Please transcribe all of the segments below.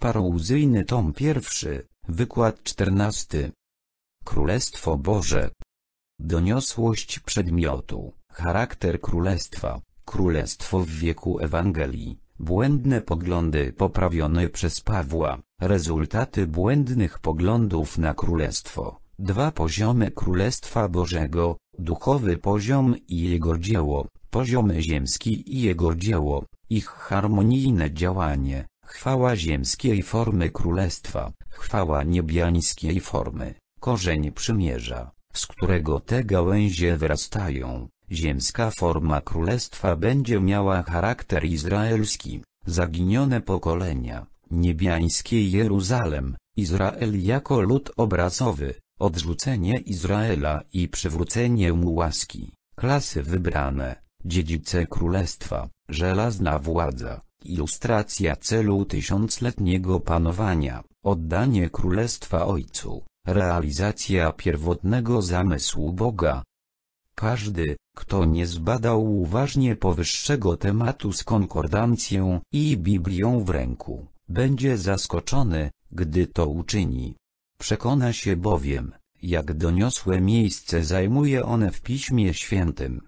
Parouzyjny tom pierwszy, wykład czternasty. Królestwo Boże. Doniosłość przedmiotu, charakter królestwa, królestwo w wieku Ewangelii, błędne poglądy poprawione przez Pawła, rezultaty błędnych poglądów na królestwo, dwa poziomy Królestwa Bożego, duchowy poziom i jego dzieło, poziomy ziemski i jego dzieło, ich harmonijne działanie, chwała ziemskiej formy królestwa, chwała niebiańskiej formy, korzeń przymierza, z którego te gałęzie wyrastają. Ziemska forma królestwa będzie miała charakter izraelski, zaginione pokolenia, niebiańskie Jeruzalem, Izrael jako lud obrazowy, odrzucenie Izraela i przywrócenie mu łaski, klasy wybrane, dziedzice królestwa, żelazna władza. Ilustracja celu tysiącletniego panowania, oddanie Królestwa Ojcu, realizacja pierwotnego zamysłu Boga. Każdy, kto nie zbadał uważnie powyższego tematu z konkordancją i Biblią w ręku, będzie zaskoczony, gdy to uczyni. Przekona się bowiem, jak doniosłe miejsce zajmuje one w Piśmie Świętym.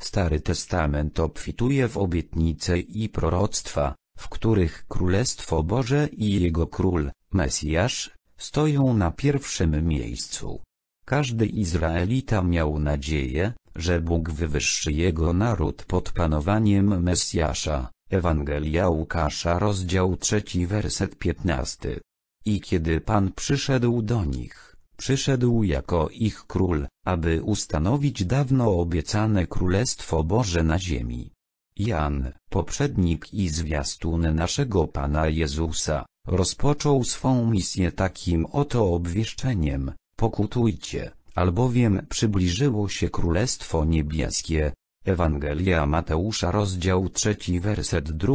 Stary Testament obfituje w obietnice i proroctwa, w których Królestwo Boże i Jego Król, Mesjasz, stoją na pierwszym miejscu. Każdy Izraelita miał nadzieję, że Bóg wywyższy jego naród pod panowaniem Mesjasza. Ewangelia Łukasza rozdział 3 werset 15. I kiedy Pan przyszedł do nich, Przyszedł jako ich król, aby ustanowić dawno obiecane Królestwo Boże na ziemi. Jan, poprzednik i zwiastun naszego Pana Jezusa, rozpoczął swą misję takim oto obwieszczeniem, pokutujcie, albowiem przybliżyło się Królestwo Niebieskie. Ewangelia Mateusza rozdział 3 werset 2,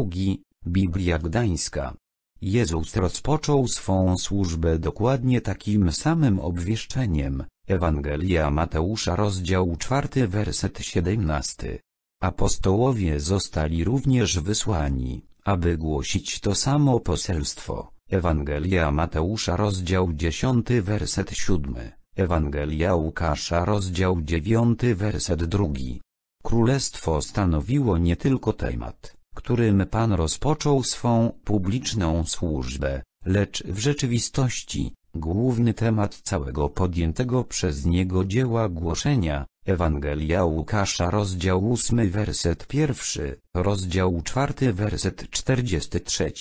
Biblia Gdańska. Jezus rozpoczął swą służbę dokładnie takim samym obwieszczeniem. Ewangelia Mateusza rozdział 4 werset 17. Apostołowie zostali również wysłani, aby głosić to samo poselstwo. Ewangelia Mateusza rozdział 10 werset 7. Ewangelia Łukasza rozdział 9 werset 2. Królestwo stanowiło nie tylko temat którym pan rozpoczął swą publiczną służbę, lecz w rzeczywistości, główny temat całego podjętego przez niego dzieła głoszenia, Ewangelia Łukasza rozdział 8 werset 1, rozdział 4 werset 43,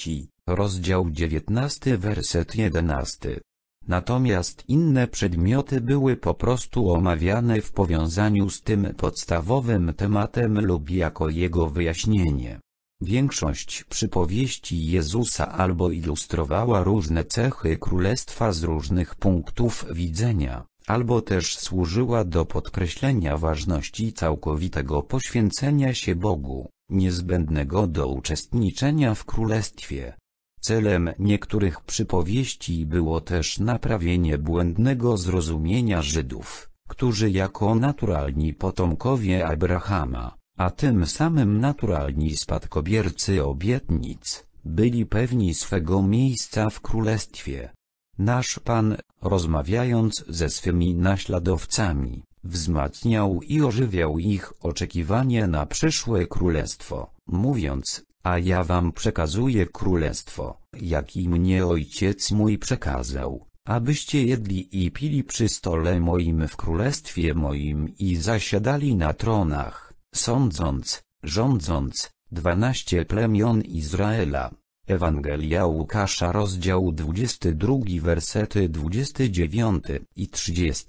rozdział 19 werset 11. Natomiast inne przedmioty były po prostu omawiane w powiązaniu z tym podstawowym tematem lub jako jego wyjaśnienie. Większość przypowieści Jezusa albo ilustrowała różne cechy królestwa z różnych punktów widzenia, albo też służyła do podkreślenia ważności całkowitego poświęcenia się Bogu, niezbędnego do uczestniczenia w królestwie. Celem niektórych przypowieści było też naprawienie błędnego zrozumienia Żydów, którzy jako naturalni potomkowie Abrahama a tym samym naturalni spadkobiercy obietnic, byli pewni swego miejsca w Królestwie. Nasz Pan, rozmawiając ze swymi naśladowcami, wzmacniał i ożywiał ich oczekiwanie na przyszłe królestwo, mówiąc, a ja wam przekazuję królestwo, jak i mnie ojciec mój przekazał, abyście jedli i pili przy stole moim w królestwie moim i zasiadali na tronach. Sądząc, rządząc, dwanaście plemion Izraela. Ewangelia Łukasza rozdział 22 wersety 29 i 30,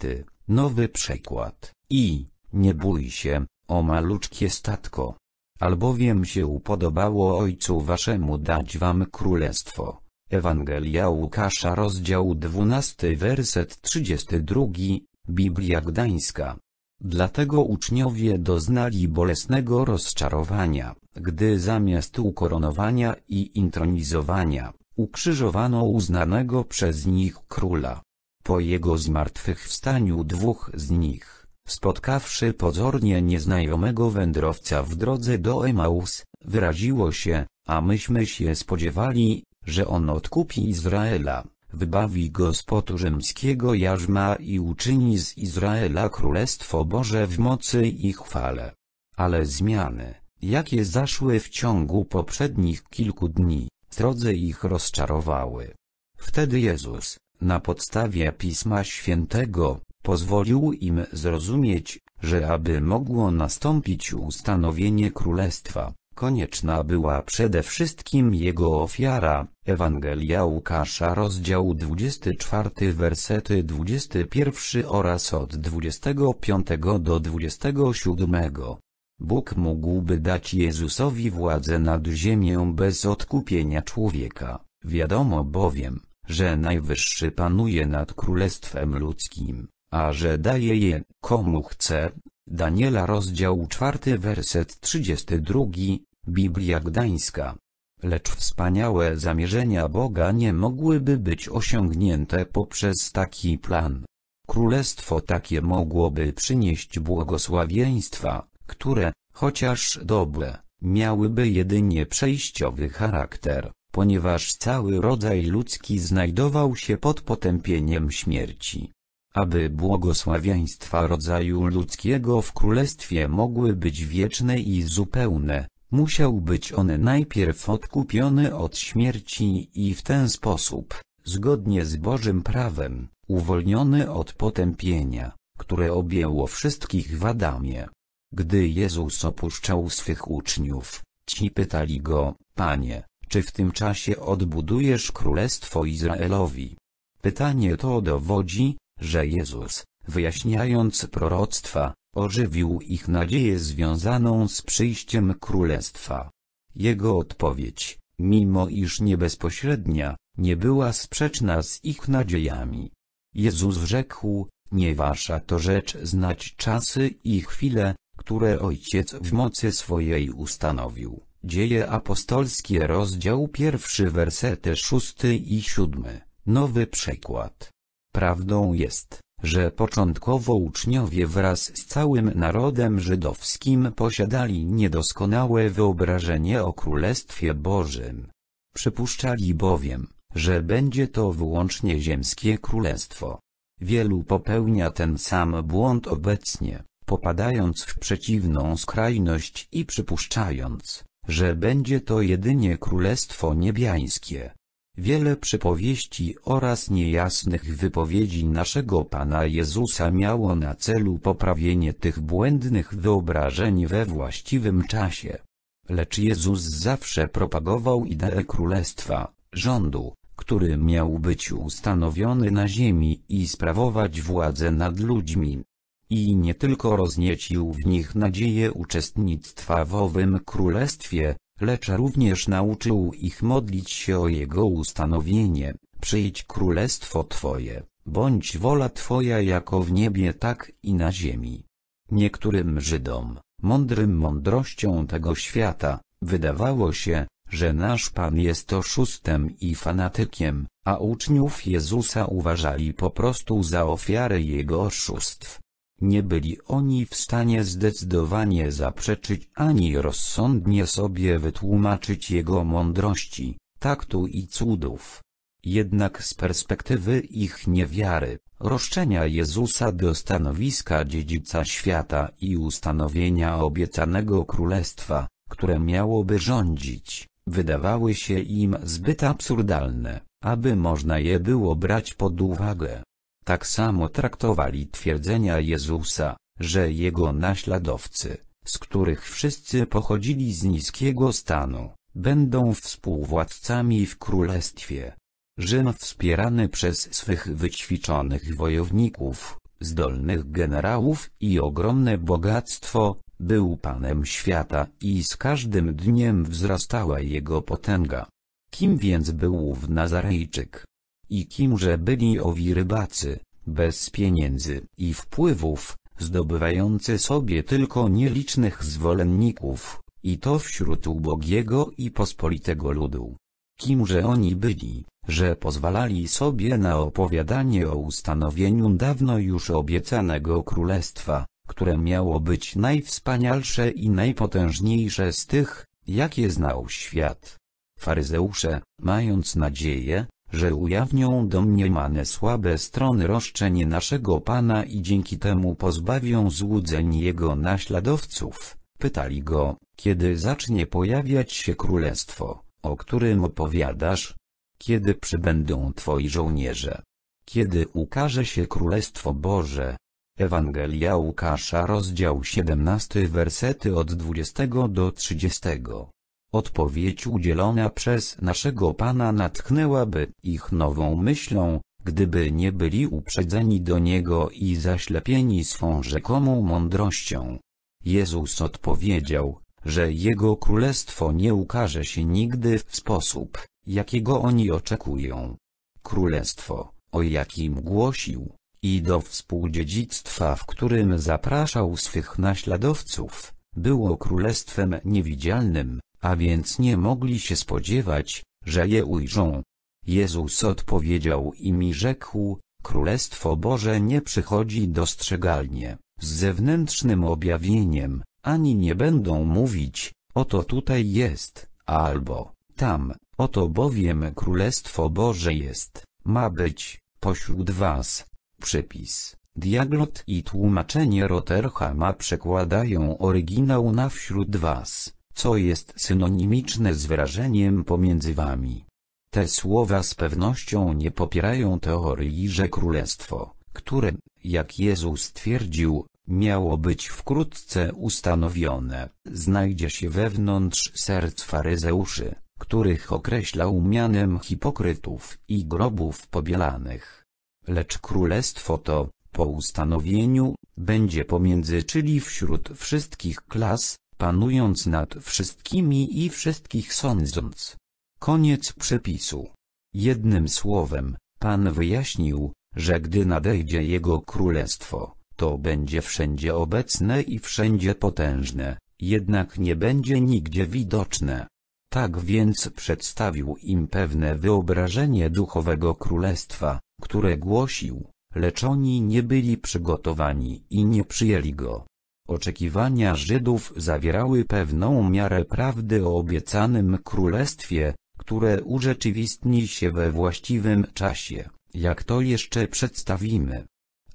nowy przekład, i, nie bój się, o maluczkie statko, albowiem się upodobało Ojcu Waszemu dać Wam królestwo. Ewangelia Łukasza rozdział 12 werset 32, Biblia Gdańska. Dlatego uczniowie doznali bolesnego rozczarowania, gdy zamiast ukoronowania i intronizowania, ukrzyżowano uznanego przez nich króla. Po jego zmartwychwstaniu dwóch z nich, spotkawszy pozornie nieznajomego wędrowca w drodze do Emaus, wyraziło się, a myśmy się spodziewali, że on odkupi Izraela wybawi go z potu rzymskiego jarzma i uczyni z Izraela Królestwo Boże w mocy i chwale. Ale zmiany, jakie zaszły w ciągu poprzednich kilku dni, drodze ich rozczarowały. Wtedy Jezus, na podstawie Pisma Świętego, pozwolił im zrozumieć, że aby mogło nastąpić ustanowienie Królestwa, Konieczna była przede wszystkim jego ofiara. Ewangelia Łukasza rozdział 24 wersety 21 oraz od 25 do 27. Bóg mógłby dać Jezusowi władzę nad ziemię bez odkupienia człowieka, wiadomo bowiem, że Najwyższy panuje nad Królestwem Ludzkim, a że daje je, komu chce, Daniela rozdział 4 werset 32, Biblia Gdańska. Lecz wspaniałe zamierzenia Boga nie mogłyby być osiągnięte poprzez taki plan. Królestwo takie mogłoby przynieść błogosławieństwa, które, chociaż dobre, miałyby jedynie przejściowy charakter, ponieważ cały rodzaj ludzki znajdował się pod potępieniem śmierci aby błogosławieństwa rodzaju ludzkiego w Królestwie mogły być wieczne i zupełne, musiał być on najpierw odkupiony od śmierci i w ten sposób, zgodnie z Bożym prawem, uwolniony od potępienia, które objęło wszystkich w Adamie. Gdy Jezus opuszczał swych uczniów, ci pytali go, Panie, czy w tym czasie odbudujesz Królestwo Izraelowi? Pytanie to dowodzi, że Jezus, wyjaśniając proroctwa, ożywił ich nadzieję związaną z przyjściem Królestwa. Jego odpowiedź, mimo iż nie bezpośrednia, nie była sprzeczna z ich nadziejami. Jezus rzekł, nie wasza to rzecz znać czasy i chwile, które Ojciec w mocy swojej ustanowił. Dzieje apostolskie rozdział pierwszy wersety szósty i siódmy, nowy przykład. Prawdą jest, że początkowo uczniowie wraz z całym narodem żydowskim posiadali niedoskonałe wyobrażenie o Królestwie Bożym. Przypuszczali bowiem, że będzie to wyłącznie ziemskie królestwo. Wielu popełnia ten sam błąd obecnie, popadając w przeciwną skrajność i przypuszczając, że będzie to jedynie królestwo niebiańskie. Wiele przypowieści oraz niejasnych wypowiedzi naszego Pana Jezusa miało na celu poprawienie tych błędnych wyobrażeń we właściwym czasie. Lecz Jezus zawsze propagował ideę królestwa, rządu, który miał być ustanowiony na ziemi i sprawować władzę nad ludźmi. I nie tylko rozniecił w nich nadzieję uczestnictwa w owym królestwie, lecz również nauczył ich modlić się o Jego ustanowienie, przyjdź królestwo Twoje, bądź wola Twoja jako w niebie tak i na ziemi. Niektórym Żydom, mądrym mądrością tego świata, wydawało się, że nasz Pan jest oszustem i fanatykiem, a uczniów Jezusa uważali po prostu za ofiary Jego oszustw. Nie byli oni w stanie zdecydowanie zaprzeczyć ani rozsądnie sobie wytłumaczyć jego mądrości, taktu i cudów. Jednak z perspektywy ich niewiary, roszczenia Jezusa do stanowiska dziedzica świata i ustanowienia obiecanego królestwa, które miałoby rządzić, wydawały się im zbyt absurdalne, aby można je było brać pod uwagę. Tak samo traktowali twierdzenia Jezusa, że jego naśladowcy, z których wszyscy pochodzili z niskiego stanu, będą współwładcami w królestwie. Rzym wspierany przez swych wyćwiczonych wojowników, zdolnych generałów i ogromne bogactwo, był panem świata i z każdym dniem wzrastała jego potęga. Kim więc był w Nazarejczyk? I kimże byli owi rybacy, bez pieniędzy i wpływów, zdobywający sobie tylko nielicznych zwolenników, i to wśród ubogiego i pospolitego ludu. Kimże oni byli, że pozwalali sobie na opowiadanie o ustanowieniu dawno już obiecanego królestwa, które miało być najwspanialsze i najpotężniejsze z tych, jakie znał świat. Faryzeusze, mając nadzieję, że ujawnią domniemane słabe strony roszczeń naszego Pana i dzięki temu pozbawią złudzeń Jego naśladowców. Pytali go, kiedy zacznie pojawiać się królestwo, o którym opowiadasz? Kiedy przybędą Twoi żołnierze? Kiedy ukaże się Królestwo Boże? Ewangelia Łukasza rozdział 17 wersety od 20 do 30 Odpowiedź udzielona przez naszego Pana natchnęłaby ich nową myślą, gdyby nie byli uprzedzeni do Niego i zaślepieni swą rzekomą mądrością. Jezus odpowiedział, że Jego Królestwo nie ukaże się nigdy w sposób, jakiego oni oczekują. Królestwo, o jakim głosił, i do współdziedzictwa, w którym zapraszał swych naśladowców, było królestwem niewidzialnym, a więc nie mogli się spodziewać, że je ujrzą. Jezus odpowiedział im i rzekł, Królestwo Boże nie przychodzi dostrzegalnie, z zewnętrznym objawieniem, ani nie będą mówić, oto tutaj jest, albo, tam, oto bowiem Królestwo Boże jest, ma być, pośród was. Przypis, Diaglot i tłumaczenie Roterhama przekładają oryginał na wśród was co jest synonimiczne z wyrażeniem pomiędzy wami. Te słowa z pewnością nie popierają teorii, że królestwo, które, jak Jezus twierdził, miało być wkrótce ustanowione, znajdzie się wewnątrz serc faryzeuszy, których określał mianem hipokrytów i grobów pobielanych. Lecz królestwo to, po ustanowieniu, będzie pomiędzy czyli wśród wszystkich klas, panując nad wszystkimi i wszystkich sądząc. Koniec przepisu. Jednym słowem, Pan wyjaśnił, że gdy nadejdzie Jego Królestwo, to będzie wszędzie obecne i wszędzie potężne, jednak nie będzie nigdzie widoczne. Tak więc przedstawił im pewne wyobrażenie duchowego królestwa, które głosił, lecz oni nie byli przygotowani i nie przyjęli go. Oczekiwania Żydów zawierały pewną miarę prawdy o obiecanym królestwie, które urzeczywistni się we właściwym czasie, jak to jeszcze przedstawimy.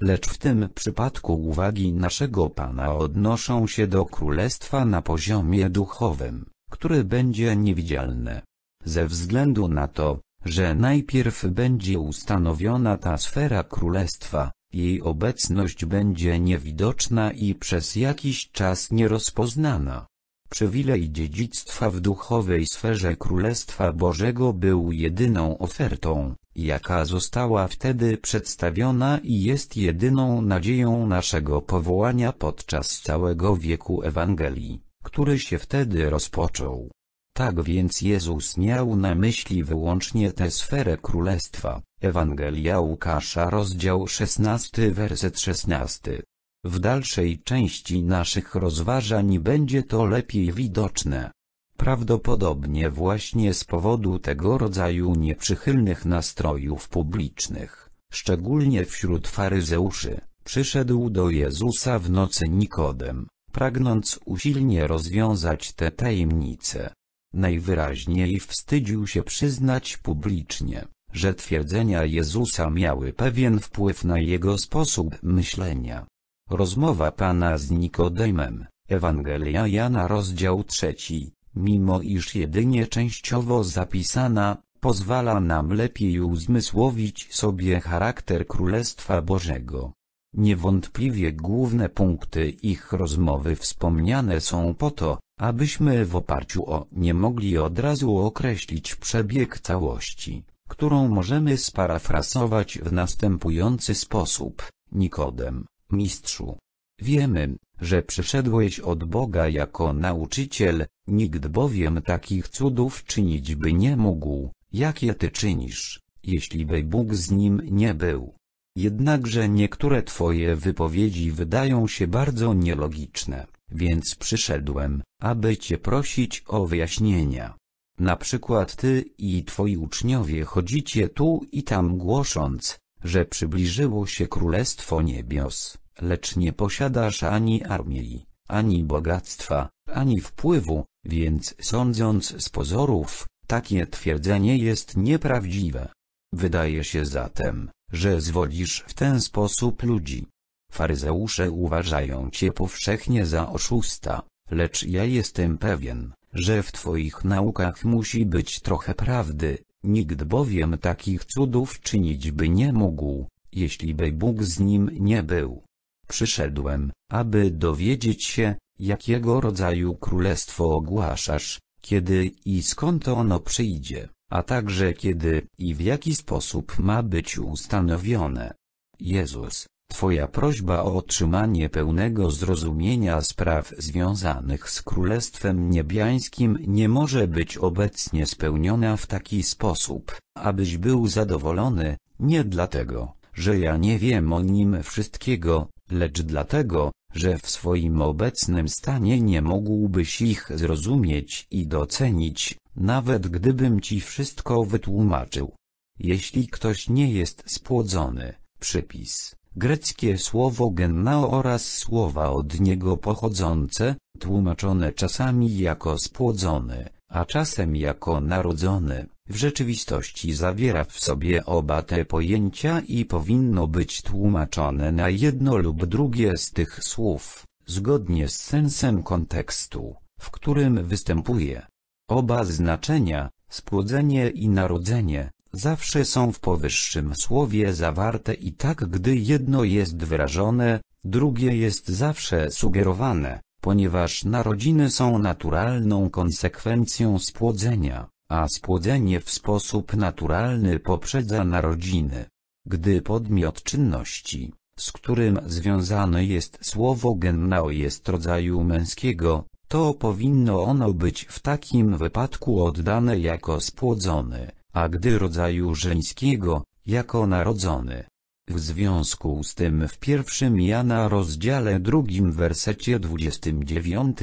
Lecz w tym przypadku uwagi naszego Pana odnoszą się do królestwa na poziomie duchowym, które będzie niewidzialne. Ze względu na to, że najpierw będzie ustanowiona ta sfera królestwa, jej obecność będzie niewidoczna i przez jakiś czas nierozpoznana. Przywilej dziedzictwa w duchowej sferze Królestwa Bożego był jedyną ofertą, jaka została wtedy przedstawiona i jest jedyną nadzieją naszego powołania podczas całego wieku Ewangelii, który się wtedy rozpoczął. Tak więc Jezus miał na myśli wyłącznie tę sferę królestwa. Ewangelia Łukasza rozdział 16 werset 16. W dalszej części naszych rozważań będzie to lepiej widoczne. Prawdopodobnie właśnie z powodu tego rodzaju nieprzychylnych nastrojów publicznych, szczególnie wśród faryzeuszy, przyszedł do Jezusa w nocy Nikodem, pragnąc usilnie rozwiązać tę tajemnicę. Najwyraźniej wstydził się przyznać publicznie, że twierdzenia Jezusa miały pewien wpływ na jego sposób myślenia. Rozmowa Pana z Nikodemem, Ewangelia Jana rozdział trzeci, mimo iż jedynie częściowo zapisana, pozwala nam lepiej uzmysłowić sobie charakter Królestwa Bożego. Niewątpliwie główne punkty ich rozmowy wspomniane są po to, abyśmy w oparciu o nie mogli od razu określić przebieg całości, którą możemy sparafrasować w następujący sposób. Nikodem, mistrzu. Wiemy, że przyszedłeś od Boga jako nauczyciel, nikt bowiem takich cudów czynić by nie mógł, jakie ty czynisz, jeśli by Bóg z nim nie był. Jednakże niektóre twoje wypowiedzi wydają się bardzo nielogiczne, więc przyszedłem, aby cię prosić o wyjaśnienia. Na przykład ty i twoi uczniowie chodzicie tu i tam głosząc, że przybliżyło się Królestwo Niebios, lecz nie posiadasz ani armii, ani bogactwa, ani wpływu, więc sądząc z pozorów, takie twierdzenie jest nieprawdziwe. Wydaje się zatem, że zwodzisz w ten sposób ludzi. Faryzeusze uważają cię powszechnie za oszusta, lecz ja jestem pewien, że w twoich naukach musi być trochę prawdy, nikt bowiem takich cudów czynić by nie mógł, jeśli by Bóg z nim nie był. Przyszedłem, aby dowiedzieć się, jakiego rodzaju królestwo ogłaszasz, kiedy i skąd ono przyjdzie a także kiedy i w jaki sposób ma być ustanowione. Jezus, Twoja prośba o otrzymanie pełnego zrozumienia spraw związanych z Królestwem Niebiańskim nie może być obecnie spełniona w taki sposób, abyś był zadowolony, nie dlatego, że ja nie wiem o nim wszystkiego, lecz dlatego, że w swoim obecnym stanie nie mógłbyś ich zrozumieć i docenić, nawet gdybym ci wszystko wytłumaczył. Jeśli ktoś nie jest spłodzony, przypis, greckie słowo gennao oraz słowa od niego pochodzące, tłumaczone czasami jako spłodzony, a czasem jako narodzony, w rzeczywistości zawiera w sobie oba te pojęcia i powinno być tłumaczone na jedno lub drugie z tych słów, zgodnie z sensem kontekstu, w którym występuje. Oba znaczenia, spłodzenie i narodzenie, zawsze są w powyższym słowie zawarte i tak gdy jedno jest wyrażone, drugie jest zawsze sugerowane, ponieważ narodziny są naturalną konsekwencją spłodzenia, a spłodzenie w sposób naturalny poprzedza narodziny. Gdy podmiot czynności, z którym związane jest słowo gennao jest rodzaju męskiego, to powinno ono być w takim wypadku oddane jako spłodzony, a gdy rodzaju żeńskiego, jako narodzony. W związku z tym w pierwszym Jana rozdziale drugim wersecie 29,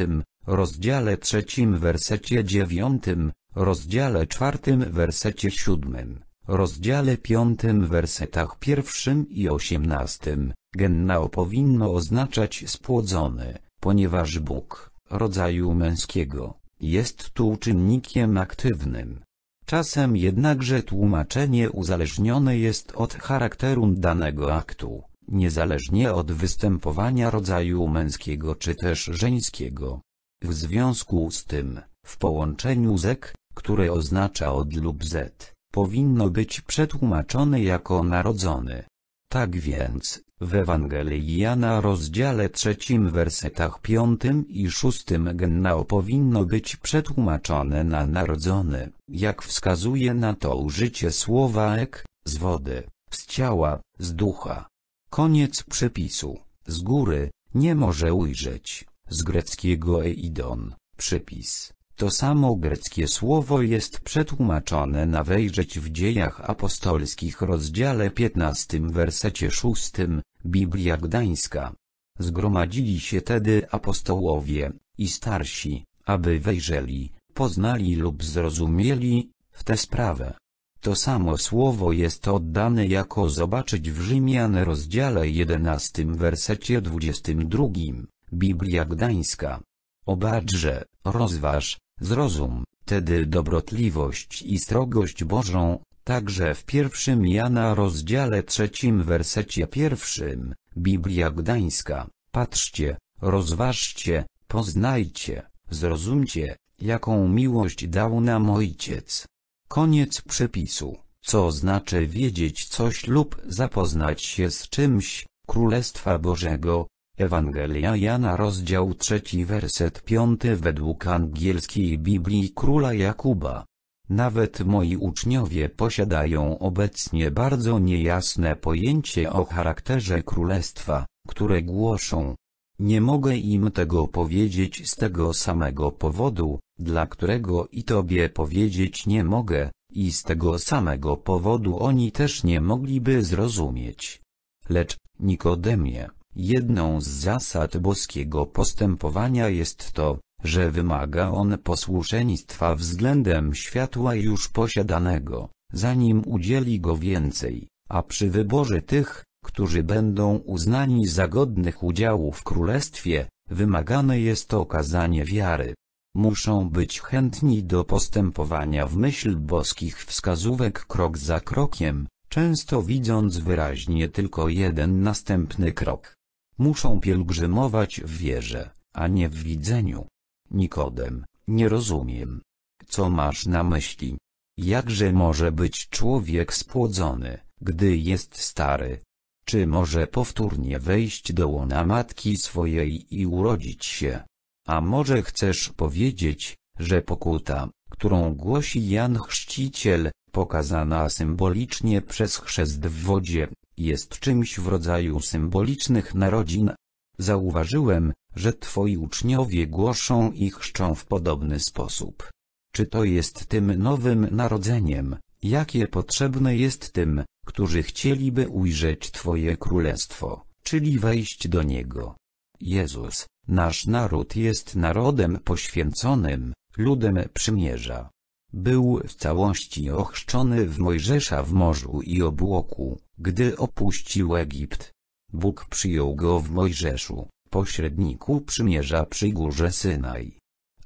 rozdziale trzecim wersecie 9, rozdziale czwartym wersecie 7, rozdziale piątym wersetach pierwszym i osiemnastym, genna powinno oznaczać spłodzony, ponieważ Bóg rodzaju męskiego, jest tu czynnikiem aktywnym. Czasem jednakże tłumaczenie uzależnione jest od charakteru danego aktu, niezależnie od występowania rodzaju męskiego czy też żeńskiego. W związku z tym, w połączeniu zek, które oznacza od lub z, powinno być przetłumaczone jako narodzony. Tak więc, w Ewangelii Jana rozdziale trzecim wersetach piątym i szóstym Gennao powinno być przetłumaczone na narodzony, jak wskazuje na to użycie słowa ek, z wody, z ciała, z ducha. Koniec przypisu, z góry, nie może ujrzeć, z greckiego eidon, przypis. To samo greckie słowo jest przetłumaczone na wejrzeć w dziejach apostolskich rozdziale 15 wersecie 6, Biblia Gdańska. Zgromadzili się tedy apostołowie, i starsi, aby wejrzeli, poznali lub zrozumieli, w tę sprawę. To samo słowo jest oddane jako zobaczyć w Rzymian rozdziale 11 wersecie 22, Biblia Gdańska. Obaczże, rozważ, Zrozum, tedy dobrotliwość i strogość Bożą, także w pierwszym Jana rozdziale trzecim wersecie pierwszym, Biblia Gdańska, patrzcie, rozważcie, poznajcie, zrozumcie, jaką miłość dał nam Ojciec. Koniec przepisu, co znaczy wiedzieć coś lub zapoznać się z czymś, Królestwa Bożego, Ewangelia Jana rozdział 3 werset 5 według angielskiej Biblii króla Jakuba. Nawet moi uczniowie posiadają obecnie bardzo niejasne pojęcie o charakterze królestwa, które głoszą. Nie mogę im tego powiedzieć z tego samego powodu, dla którego i tobie powiedzieć nie mogę, i z tego samego powodu oni też nie mogliby zrozumieć. Lecz, Nikodemie, Jedną z zasad boskiego postępowania jest to, że wymaga on posłuszeństwa względem światła już posiadanego, zanim udzieli go więcej, a przy wyborze tych, którzy będą uznani za godnych udziału w królestwie, wymagane jest okazanie wiary. Muszą być chętni do postępowania w myśl boskich wskazówek krok za krokiem, często widząc wyraźnie tylko jeden następny krok. Muszą pielgrzymować w wierze, a nie w widzeniu. Nikodem, nie rozumiem. Co masz na myśli? Jakże może być człowiek spłodzony, gdy jest stary? Czy może powtórnie wejść do łona matki swojej i urodzić się? A może chcesz powiedzieć, że pokuta, którą głosi Jan Chrzciciel, pokazana symbolicznie przez chrzest w wodzie, jest czymś w rodzaju symbolicznych narodzin. Zauważyłem, że twoi uczniowie głoszą i chrzczą w podobny sposób. Czy to jest tym nowym narodzeniem, jakie potrzebne jest tym, którzy chcieliby ujrzeć Twoje królestwo, czyli wejść do niego. Jezus, nasz naród jest narodem poświęconym, ludem przymierza. Był w całości ochrzczony w Mojżesza w morzu i obłoku, gdy opuścił Egipt. Bóg przyjął go w Mojżeszu, pośredniku przymierza przy górze Synaj.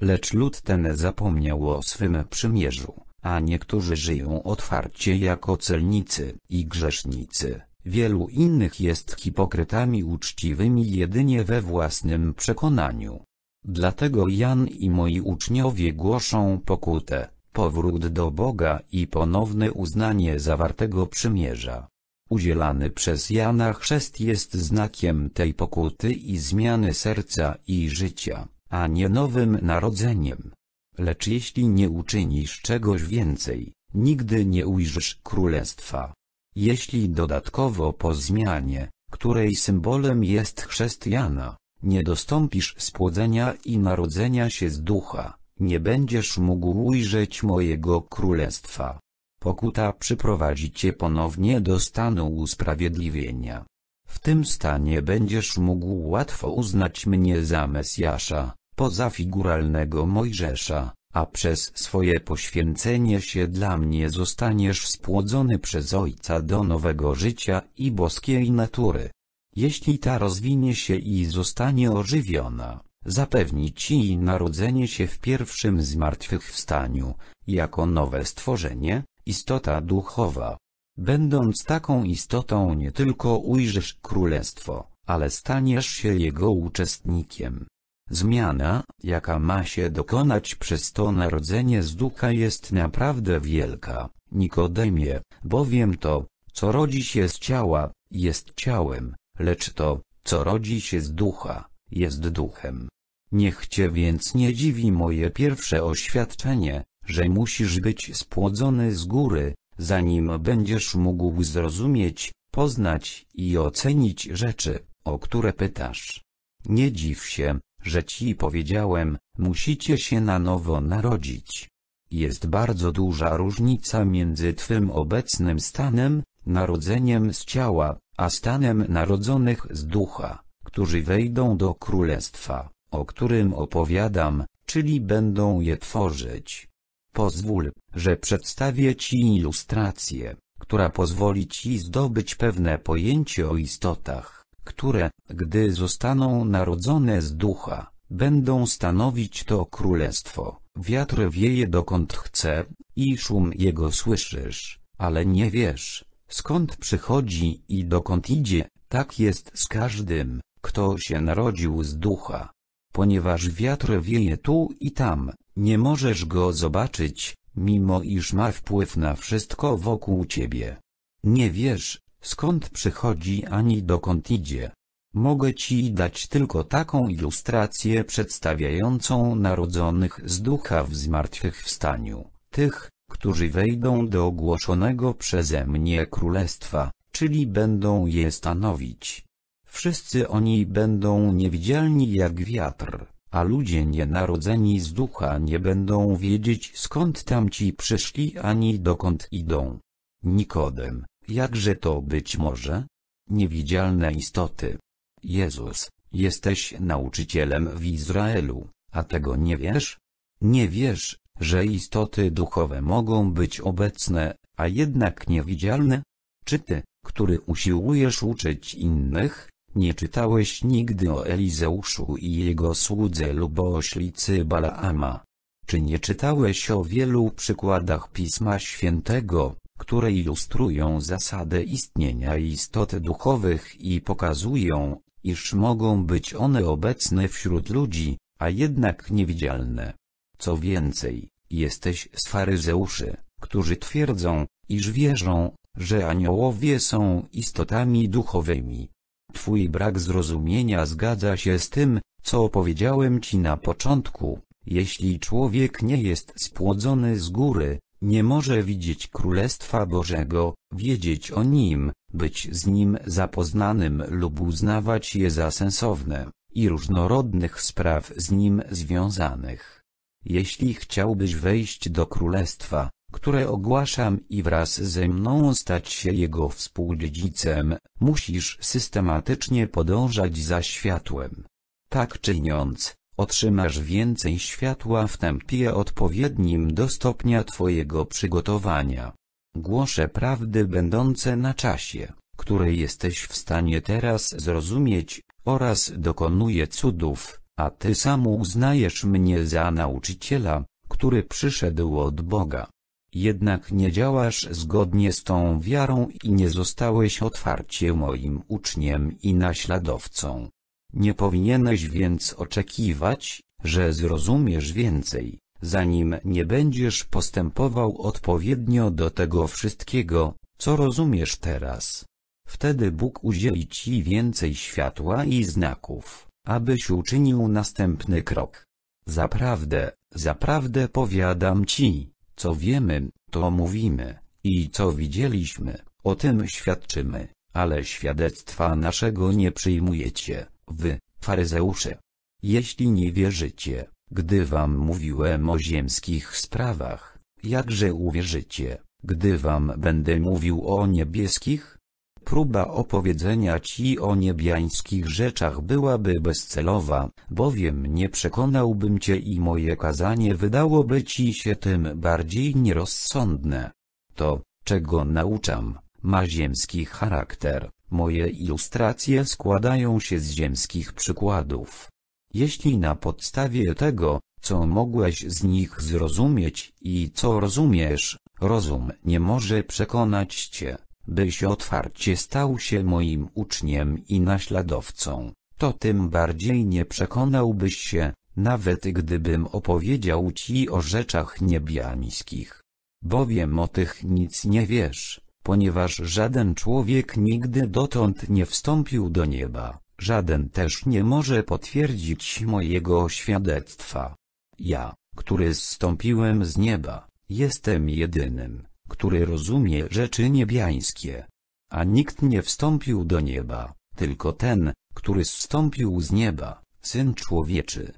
Lecz lud ten zapomniał o swym przymierzu, a niektórzy żyją otwarcie jako celnicy i grzesznicy. Wielu innych jest hipokrytami uczciwymi jedynie we własnym przekonaniu. Dlatego Jan i moi uczniowie głoszą pokutę powrót do Boga i ponowne uznanie zawartego przymierza. Udzielany przez Jana chrzest jest znakiem tej pokuty i zmiany serca i życia, a nie nowym narodzeniem. Lecz jeśli nie uczynisz czegoś więcej, nigdy nie ujrzysz królestwa. Jeśli dodatkowo po zmianie, której symbolem jest chrzest Jana, nie dostąpisz spłodzenia i narodzenia się z ducha, nie będziesz mógł ujrzeć mojego królestwa. Pokuta przyprowadzi cię ponownie do stanu usprawiedliwienia. W tym stanie będziesz mógł łatwo uznać mnie za Mesjasza, poza figuralnego Mojżesza, a przez swoje poświęcenie się dla mnie zostaniesz spłodzony przez Ojca do nowego życia i boskiej natury. Jeśli ta rozwinie się i zostanie ożywiona, zapewni Ci narodzenie się w pierwszym zmartwychwstaniu, jako nowe stworzenie, istota duchowa. Będąc taką istotą nie tylko ujrzysz królestwo, ale staniesz się jego uczestnikiem. Zmiana, jaka ma się dokonać przez to narodzenie z ducha jest naprawdę wielka, Nikodemie, bowiem to, co rodzi się z ciała, jest ciałem, lecz to, co rodzi się z ducha, jest duchem. Niech cię więc nie dziwi moje pierwsze oświadczenie, że musisz być spłodzony z góry, zanim będziesz mógł zrozumieć, poznać i ocenić rzeczy, o które pytasz. Nie dziw się, że ci powiedziałem, musicie się na nowo narodzić. Jest bardzo duża różnica między twym obecnym stanem, narodzeniem z ciała, a stanem narodzonych z ducha, którzy wejdą do królestwa o którym opowiadam, czyli będą je tworzyć. Pozwól, że przedstawię Ci ilustrację, która pozwoli Ci zdobyć pewne pojęcie o istotach, które, gdy zostaną narodzone z ducha, będą stanowić to królestwo. Wiatr wieje dokąd chce, i szum jego słyszysz, ale nie wiesz, skąd przychodzi i dokąd idzie, tak jest z każdym, kto się narodził z ducha. Ponieważ wiatr wieje tu i tam, nie możesz go zobaczyć, mimo iż ma wpływ na wszystko wokół ciebie. Nie wiesz, skąd przychodzi ani dokąd idzie. Mogę ci dać tylko taką ilustrację przedstawiającą narodzonych z ducha w zmartwychwstaniu, tych, którzy wejdą do ogłoszonego przeze mnie królestwa, czyli będą je stanowić. Wszyscy oni będą niewidzialni jak wiatr, a ludzie nienarodzeni z ducha nie będą wiedzieć skąd tamci przyszli ani dokąd idą. Nikodem, jakże to być może? Niewidzialne istoty. Jezus, jesteś nauczycielem w Izraelu, a tego nie wiesz? Nie wiesz, że istoty duchowe mogą być obecne, a jednak niewidzialne? Czy ty, który usiłujesz uczyć innych, nie czytałeś nigdy o Elizeuszu i jego słudze lub o oślicy Balaama. Czy nie czytałeś o wielu przykładach Pisma Świętego, które ilustrują zasadę istnienia istot duchowych i pokazują, iż mogą być one obecne wśród ludzi, a jednak niewidzialne. Co więcej, jesteś z faryzeuszy, którzy twierdzą, iż wierzą, że aniołowie są istotami duchowymi. Twój brak zrozumienia zgadza się z tym, co opowiedziałem Ci na początku. Jeśli człowiek nie jest spłodzony z góry, nie może widzieć Królestwa Bożego, wiedzieć o nim, być z nim zapoznanym lub uznawać je za sensowne, i różnorodnych spraw z nim związanych. Jeśli chciałbyś wejść do Królestwa, które ogłaszam i wraz ze mną stać się jego współdziedzicem, musisz systematycznie podążać za światłem. Tak czyniąc, otrzymasz więcej światła w tempie odpowiednim do stopnia Twojego przygotowania. Głoszę prawdy będące na czasie, które jesteś w stanie teraz zrozumieć, oraz dokonuję cudów, a Ty sam uznajesz mnie za nauczyciela, który przyszedł od Boga. Jednak nie działasz zgodnie z tą wiarą i nie zostałeś otwarcie moim uczniem i naśladowcą. Nie powinieneś więc oczekiwać, że zrozumiesz więcej, zanim nie będziesz postępował odpowiednio do tego wszystkiego, co rozumiesz teraz. Wtedy Bóg udzieli ci więcej światła i znaków, abyś uczynił następny krok. Zaprawdę, zaprawdę powiadam ci, co wiemy, to mówimy, i co widzieliśmy, o tym świadczymy, ale świadectwa naszego nie przyjmujecie, wy, faryzeusze. Jeśli nie wierzycie, gdy wam mówiłem o ziemskich sprawach, jakże uwierzycie, gdy wam będę mówił o niebieskich? Próba opowiedzenia ci o niebiańskich rzeczach byłaby bezcelowa, bowiem nie przekonałbym cię i moje kazanie wydałoby ci się tym bardziej nierozsądne. To, czego nauczam, ma ziemski charakter, moje ilustracje składają się z ziemskich przykładów. Jeśli na podstawie tego, co mogłeś z nich zrozumieć i co rozumiesz, rozum nie może przekonać cię, byś otwarcie stał się moim uczniem i naśladowcą, to tym bardziej nie przekonałbyś się, nawet gdybym opowiedział ci o rzeczach niebiańskich. Bowiem o tych nic nie wiesz, ponieważ żaden człowiek nigdy dotąd nie wstąpił do nieba, żaden też nie może potwierdzić mojego świadectwa. Ja, który zstąpiłem z nieba, jestem jedynym, który rozumie rzeczy niebiańskie. A nikt nie wstąpił do nieba, tylko ten, który zstąpił z nieba, Syn Człowieczy.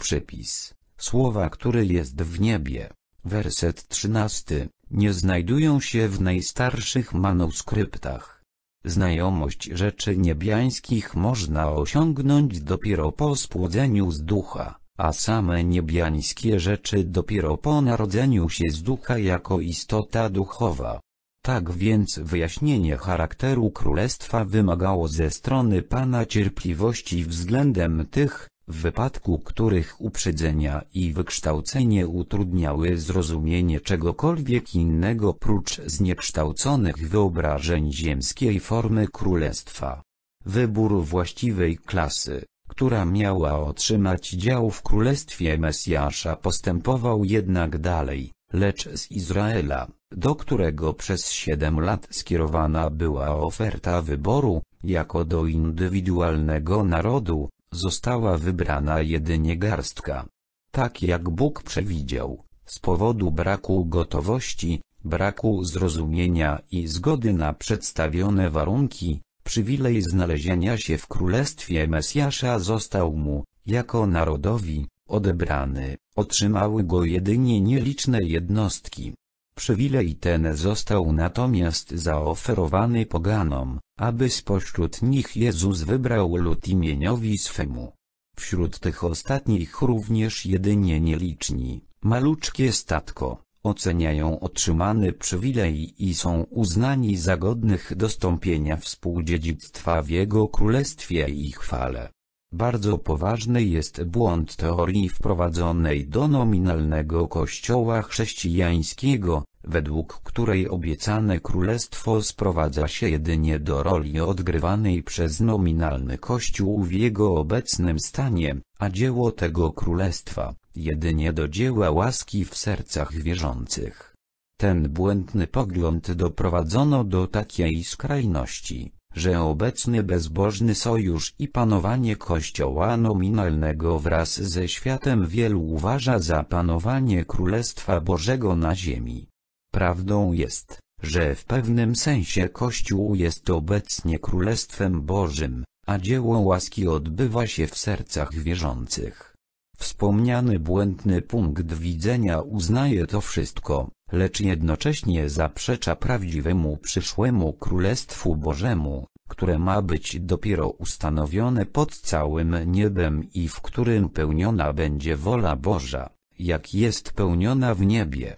Przypis, słowa który jest w niebie, werset 13, nie znajdują się w najstarszych manuskryptach. Znajomość rzeczy niebiańskich można osiągnąć dopiero po spłodzeniu z ducha a same niebiańskie rzeczy dopiero po narodzeniu się z ducha jako istota duchowa. Tak więc wyjaśnienie charakteru królestwa wymagało ze strony Pana cierpliwości względem tych, w wypadku których uprzedzenia i wykształcenie utrudniały zrozumienie czegokolwiek innego prócz zniekształconych wyobrażeń ziemskiej formy królestwa. Wybór właściwej klasy która miała otrzymać dział w królestwie Mesjasza postępował jednak dalej, lecz z Izraela, do którego przez siedem lat skierowana była oferta wyboru, jako do indywidualnego narodu, została wybrana jedynie garstka. Tak jak Bóg przewidział, z powodu braku gotowości, braku zrozumienia i zgody na przedstawione warunki, Przywilej znalezienia się w królestwie Mesjasza został mu, jako narodowi, odebrany, otrzymały go jedynie nieliczne jednostki. Przywilej ten został natomiast zaoferowany poganom, aby spośród nich Jezus wybrał lud imieniowi swemu. Wśród tych ostatnich również jedynie nieliczni, maluczkie statko, oceniają otrzymany przywilej i są uznani za godnych dostąpienia współdziedzictwa w jego królestwie i chwale. Bardzo poważny jest błąd teorii wprowadzonej do nominalnego kościoła chrześcijańskiego, według której obiecane królestwo sprowadza się jedynie do roli odgrywanej przez nominalny kościół w jego obecnym stanie, a dzieło tego królestwa, jedynie do dzieła łaski w sercach wierzących. Ten błędny pogląd doprowadzono do takiej skrajności że obecny bezbożny sojusz i panowanie kościoła nominalnego wraz ze światem wielu uważa za panowanie Królestwa Bożego na ziemi. Prawdą jest, że w pewnym sensie Kościół jest obecnie Królestwem Bożym, a dzieło łaski odbywa się w sercach wierzących. Wspomniany błędny punkt widzenia uznaje to wszystko, lecz jednocześnie zaprzecza prawdziwemu przyszłemu Królestwu Bożemu, które ma być dopiero ustanowione pod całym niebem i w którym pełniona będzie wola Boża, jak jest pełniona w niebie.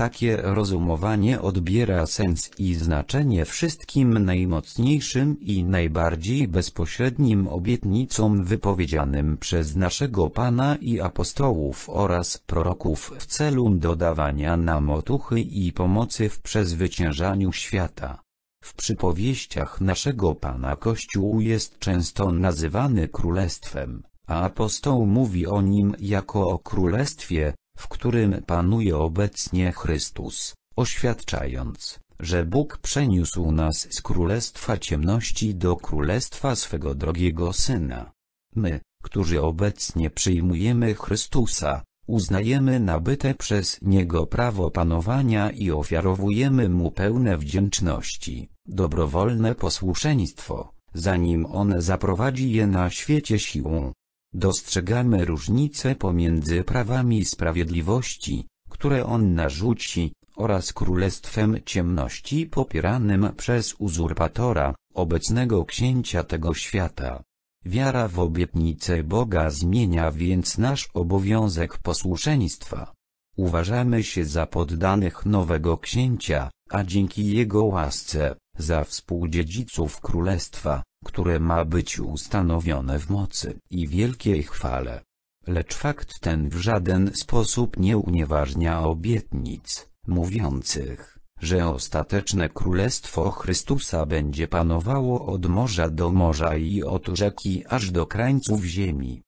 Takie rozumowanie odbiera sens i znaczenie wszystkim najmocniejszym i najbardziej bezpośrednim obietnicom wypowiedzianym przez naszego Pana i apostołów oraz proroków w celu dodawania nam otuchy i pomocy w przezwyciężaniu świata. W przypowieściach naszego Pana Kościół jest często nazywany królestwem, a apostoł mówi o nim jako o królestwie, w którym panuje obecnie Chrystus, oświadczając, że Bóg przeniósł nas z królestwa ciemności do królestwa swego drogiego Syna. My, którzy obecnie przyjmujemy Chrystusa, uznajemy nabyte przez Niego prawo panowania i ofiarowujemy Mu pełne wdzięczności, dobrowolne posłuszeństwo, zanim On zaprowadzi je na świecie siłą. Dostrzegamy różnice pomiędzy prawami sprawiedliwości, które on narzuci, oraz królestwem ciemności popieranym przez uzurpatora, obecnego księcia tego świata. Wiara w obietnice Boga zmienia więc nasz obowiązek posłuszeństwa. Uważamy się za poddanych nowego księcia, a dzięki jego łasce, za współdziedziców królestwa, które ma być ustanowione w mocy i wielkiej chwale. Lecz fakt ten w żaden sposób nie unieważnia obietnic, mówiących, że ostateczne Królestwo Chrystusa będzie panowało od morza do morza i od rzeki aż do krańców ziemi.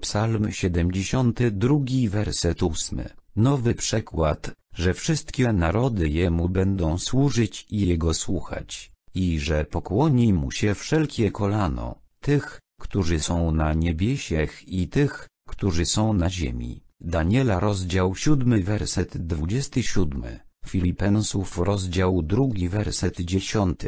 Psalm 72 werset 8, nowy przekład, że wszystkie narody Jemu będą służyć i Jego słuchać i że pokłoni mu się wszelkie kolano, tych, którzy są na niebiesiech i tych, którzy są na ziemi. Daniela rozdział 7 werset 27, Filipensów rozdział 2 werset 10.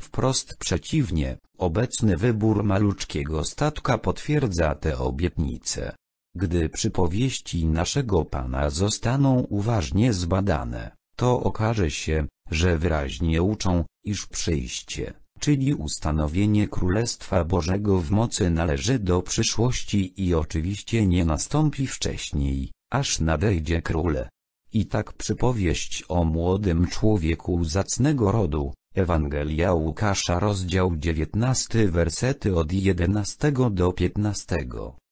Wprost przeciwnie, obecny wybór maluczkiego statka potwierdza te obietnice. Gdy przypowieści naszego Pana zostaną uważnie zbadane, to okaże się, że wyraźnie uczą, iż przyjście, czyli ustanowienie Królestwa Bożego w mocy należy do przyszłości i oczywiście nie nastąpi wcześniej, aż nadejdzie króle. I tak przypowieść o młodym człowieku zacnego rodu, Ewangelia Łukasza rozdział 19 wersety od 11 do 15,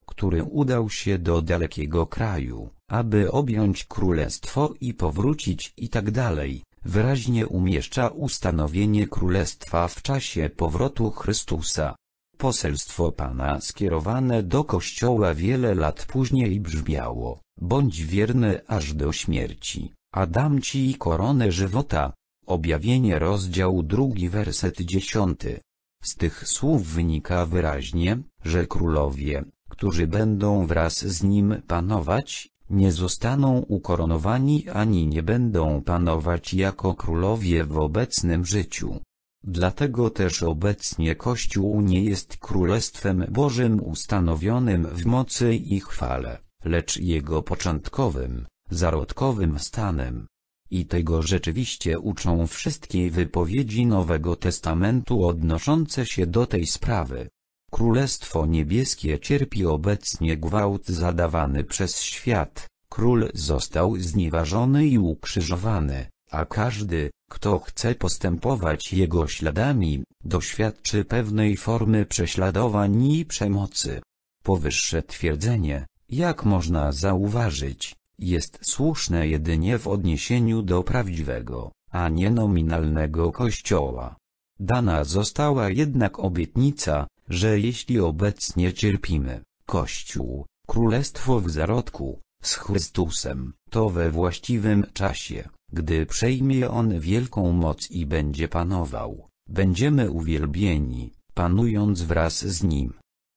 który udał się do dalekiego kraju, aby objąć królestwo i powrócić i tak dalej wyraźnie umieszcza ustanowienie królestwa w czasie powrotu Chrystusa. Poselstwo Pana skierowane do Kościoła wiele lat później brzmiało, bądź wierny aż do śmierci, a dam Ci koronę żywota. Objawienie rozdział drugi werset dziesiąty. Z tych słów wynika wyraźnie, że królowie, którzy będą wraz z nim panować, nie zostaną ukoronowani ani nie będą panować jako królowie w obecnym życiu. Dlatego też obecnie Kościół nie jest Królestwem Bożym ustanowionym w mocy i chwale, lecz jego początkowym, zarodkowym stanem. I tego rzeczywiście uczą wszystkie wypowiedzi Nowego Testamentu odnoszące się do tej sprawy. Królestwo Niebieskie cierpi obecnie gwałt zadawany przez świat, król został znieważony i ukrzyżowany, a każdy, kto chce postępować jego śladami, doświadczy pewnej formy prześladowań i przemocy. Powyższe twierdzenie, jak można zauważyć, jest słuszne jedynie w odniesieniu do prawdziwego, a nie nominalnego Kościoła. Dana została jednak obietnica, że jeśli obecnie cierpimy, Kościół, Królestwo w zarodku, z Chrystusem, to we właściwym czasie, gdy przejmie On wielką moc i będzie panował, będziemy uwielbieni, panując wraz z Nim.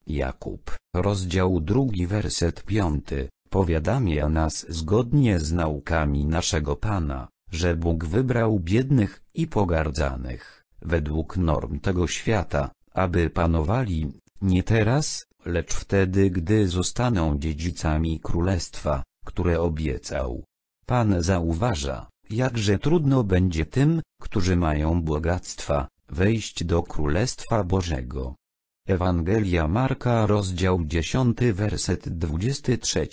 Jakub, rozdział drugi werset piąty, powiadamia nas zgodnie z naukami naszego Pana, że Bóg wybrał biednych i pogardzanych, według norm tego świata, aby panowali, nie teraz, lecz wtedy gdy zostaną dziedzicami królestwa, które obiecał. Pan zauważa, jakże trudno będzie tym, którzy mają bogactwa, wejść do Królestwa Bożego. Ewangelia Marka rozdział 10 werset 23,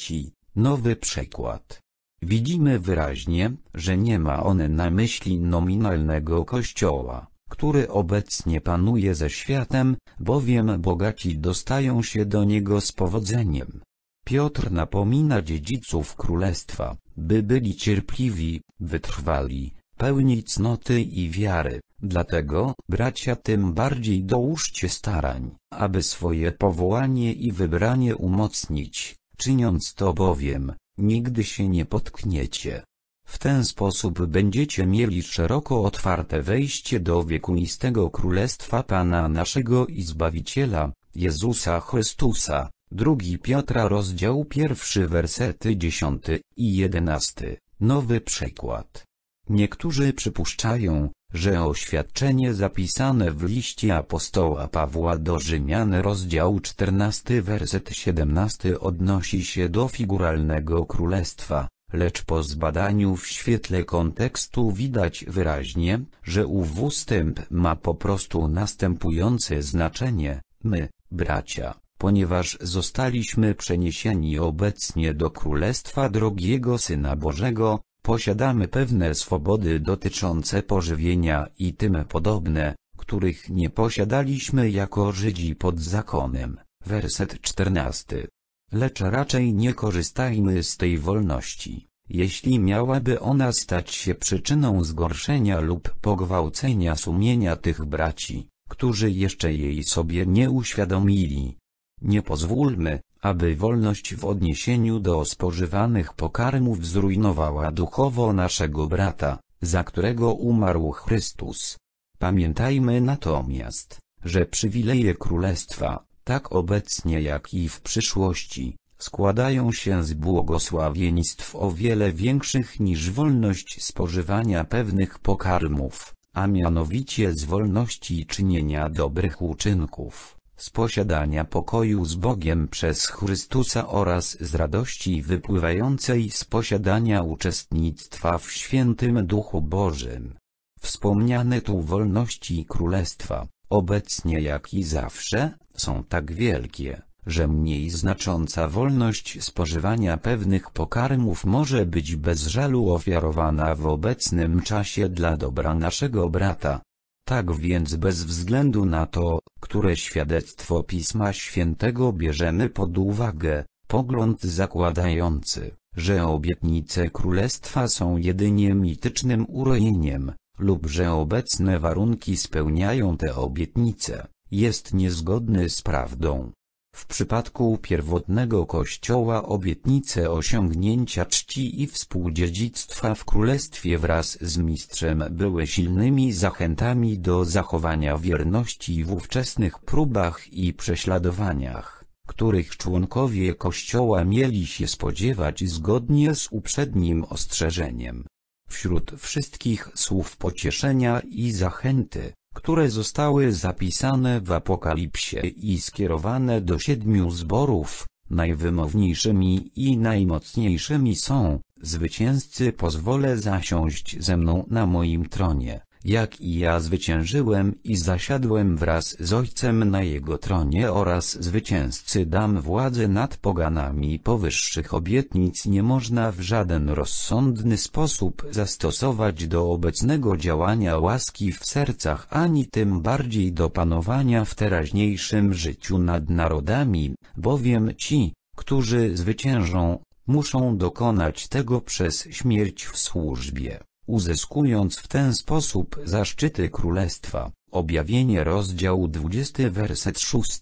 nowy przekład. Widzimy wyraźnie, że nie ma on na myśli nominalnego kościoła, który obecnie panuje ze światem, bowiem bogaci dostają się do niego z powodzeniem. Piotr napomina dziedziców królestwa, by byli cierpliwi, wytrwali, pełni cnoty i wiary, dlatego, bracia tym bardziej dołóżcie starań, aby swoje powołanie i wybranie umocnić, czyniąc to bowiem, nigdy się nie potkniecie. W ten sposób będziecie mieli szeroko otwarte wejście do wiekuistego Królestwa Pana naszego i Zbawiciela, Jezusa Chrystusa. 2 Piotra rozdział 1 wersety 10 i 11. Nowy przykład. Niektórzy przypuszczają, że oświadczenie zapisane w liście apostoła Pawła do Rzymian rozdział 14 werset 17 odnosi się do figuralnego królestwa, lecz po zbadaniu w świetle kontekstu widać wyraźnie, że ów ustęp ma po prostu następujące znaczenie, my, bracia, ponieważ zostaliśmy przeniesieni obecnie do Królestwa drogiego Syna Bożego, posiadamy pewne swobody dotyczące pożywienia i tym podobne, których nie posiadaliśmy jako Żydzi pod zakonem. Werset 14 lecz raczej nie korzystajmy z tej wolności. Jeśli miałaby ona stać się przyczyną zgorszenia lub pogwałcenia sumienia tych braci, którzy jeszcze jej sobie nie uświadomili. Nie pozwólmy, aby wolność w odniesieniu do spożywanych pokarmów zrujnowała duchowo naszego brata, za którego umarł Chrystus. Pamiętajmy natomiast, że przywileje Królestwa, tak obecnie jak i w przyszłości, składają się z błogosławieństw o wiele większych niż wolność spożywania pewnych pokarmów, a mianowicie z wolności czynienia dobrych uczynków, z posiadania pokoju z Bogiem przez Chrystusa oraz z radości wypływającej z posiadania uczestnictwa w świętym Duchu Bożym. Wspomniane tu wolności Królestwa, obecnie jak i zawsze, są tak wielkie, że mniej znacząca wolność spożywania pewnych pokarmów może być bez żalu ofiarowana w obecnym czasie dla dobra naszego brata. Tak więc bez względu na to, które świadectwo Pisma Świętego bierzemy pod uwagę, pogląd zakładający, że obietnice Królestwa są jedynie mitycznym urojeniem, lub że obecne warunki spełniają te obietnice, jest niezgodny z prawdą. W przypadku pierwotnego kościoła obietnice osiągnięcia czci i współdziedzictwa w królestwie wraz z mistrzem były silnymi zachętami do zachowania wierności w ówczesnych próbach i prześladowaniach, których członkowie kościoła mieli się spodziewać zgodnie z uprzednim ostrzeżeniem. Wśród wszystkich słów pocieszenia i zachęty, które zostały zapisane w Apokalipsie i skierowane do siedmiu zborów, najwymowniejszymi i najmocniejszymi są, zwycięzcy pozwolę zasiąść ze mną na moim tronie jak i ja zwyciężyłem i zasiadłem wraz z Ojcem na Jego tronie oraz zwycięzcy dam władzę nad poganami. Powyższych obietnic nie można w żaden rozsądny sposób zastosować do obecnego działania łaski w sercach ani tym bardziej do panowania w teraźniejszym życiu nad narodami, bowiem ci, którzy zwyciężą, muszą dokonać tego przez śmierć w służbie uzyskując w ten sposób zaszczyty królestwa. Objawienie rozdział 20 werset 6.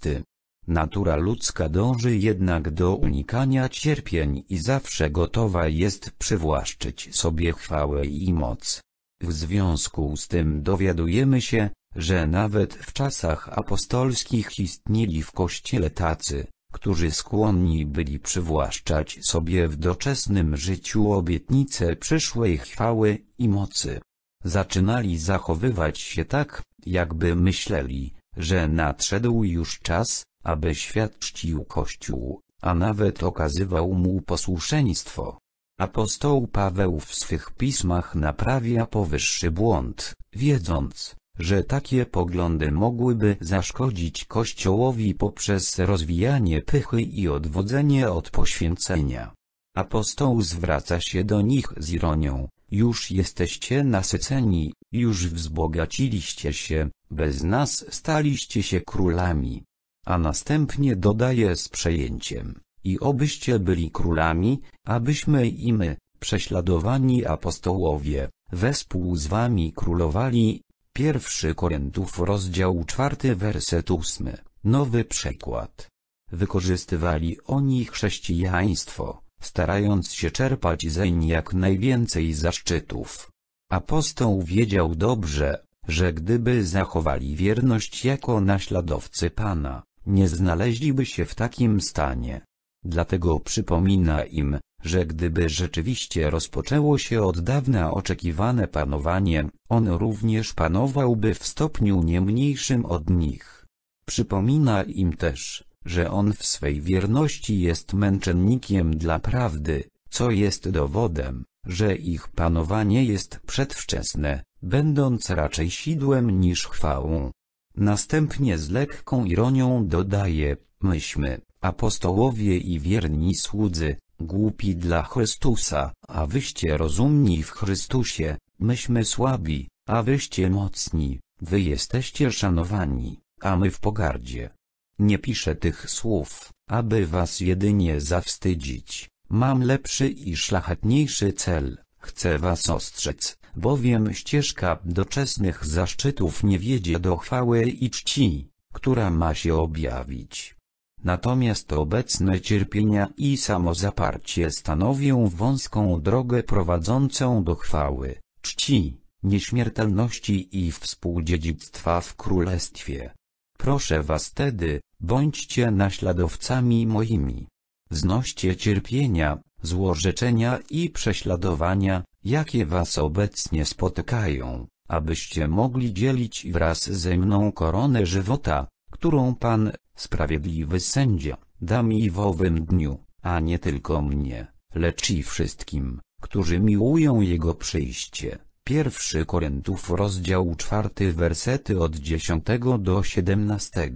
Natura ludzka dąży jednak do unikania cierpień i zawsze gotowa jest przywłaszczyć sobie chwałę i moc. W związku z tym dowiadujemy się, że nawet w czasach apostolskich istnieli w Kościele tacy, którzy skłonni byli przywłaszczać sobie w doczesnym życiu obietnice przyszłej chwały i mocy. Zaczynali zachowywać się tak, jakby myśleli, że nadszedł już czas, aby świat czcił Kościół, a nawet okazywał mu posłuszeństwo. Apostoł Paweł w swych pismach naprawia powyższy błąd, wiedząc, że takie poglądy mogłyby zaszkodzić Kościołowi poprzez rozwijanie pychy i odwodzenie od poświęcenia. Apostoł zwraca się do nich z ironią, już jesteście nasyceni, już wzbogaciliście się, bez nas staliście się królami. A następnie dodaje z przejęciem, i obyście byli królami, abyśmy i my, prześladowani apostołowie, wespół z wami królowali, Pierwszy Korintów rozdział 4 werset 8, nowy przekład. Wykorzystywali oni chrześcijaństwo, starając się czerpać zeń jak najwięcej zaszczytów. Apostoł wiedział dobrze, że gdyby zachowali wierność jako naśladowcy Pana, nie znaleźliby się w takim stanie. Dlatego przypomina im, że gdyby rzeczywiście rozpoczęło się od dawna oczekiwane panowanie, on również panowałby w stopniu nie mniejszym od nich. Przypomina im też, że on w swej wierności jest męczennikiem dla prawdy, co jest dowodem, że ich panowanie jest przedwczesne, będąc raczej sidłem niż chwałą. Następnie z lekką ironią dodaje, myśmy, apostołowie i wierni słudzy, Głupi dla Chrystusa, a wyście rozumni w Chrystusie, myśmy słabi, a wyście mocni, wy jesteście szanowani, a my w pogardzie. Nie piszę tych słów, aby was jedynie zawstydzić, mam lepszy i szlachetniejszy cel, chcę was ostrzec, bowiem ścieżka doczesnych zaszczytów nie wiedzie do chwały i czci, która ma się objawić. Natomiast obecne cierpienia i samozaparcie stanowią wąską drogę prowadzącą do chwały, czci, nieśmiertelności i współdziedzictwa w Królestwie. Proszę was tedy, bądźcie naśladowcami moimi. Znoście cierpienia, złorzeczenia i prześladowania, jakie was obecnie spotykają, abyście mogli dzielić wraz ze mną koronę żywota, którą Pan, Sprawiedliwy sędzia, da mi w owym dniu, a nie tylko mnie, lecz i wszystkim, którzy miłują Jego przyjście. 1 Koryntów rozdział 4 wersety od 10 do 17,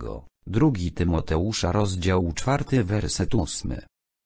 2 Tymoteusza rozdział 4 werset 8.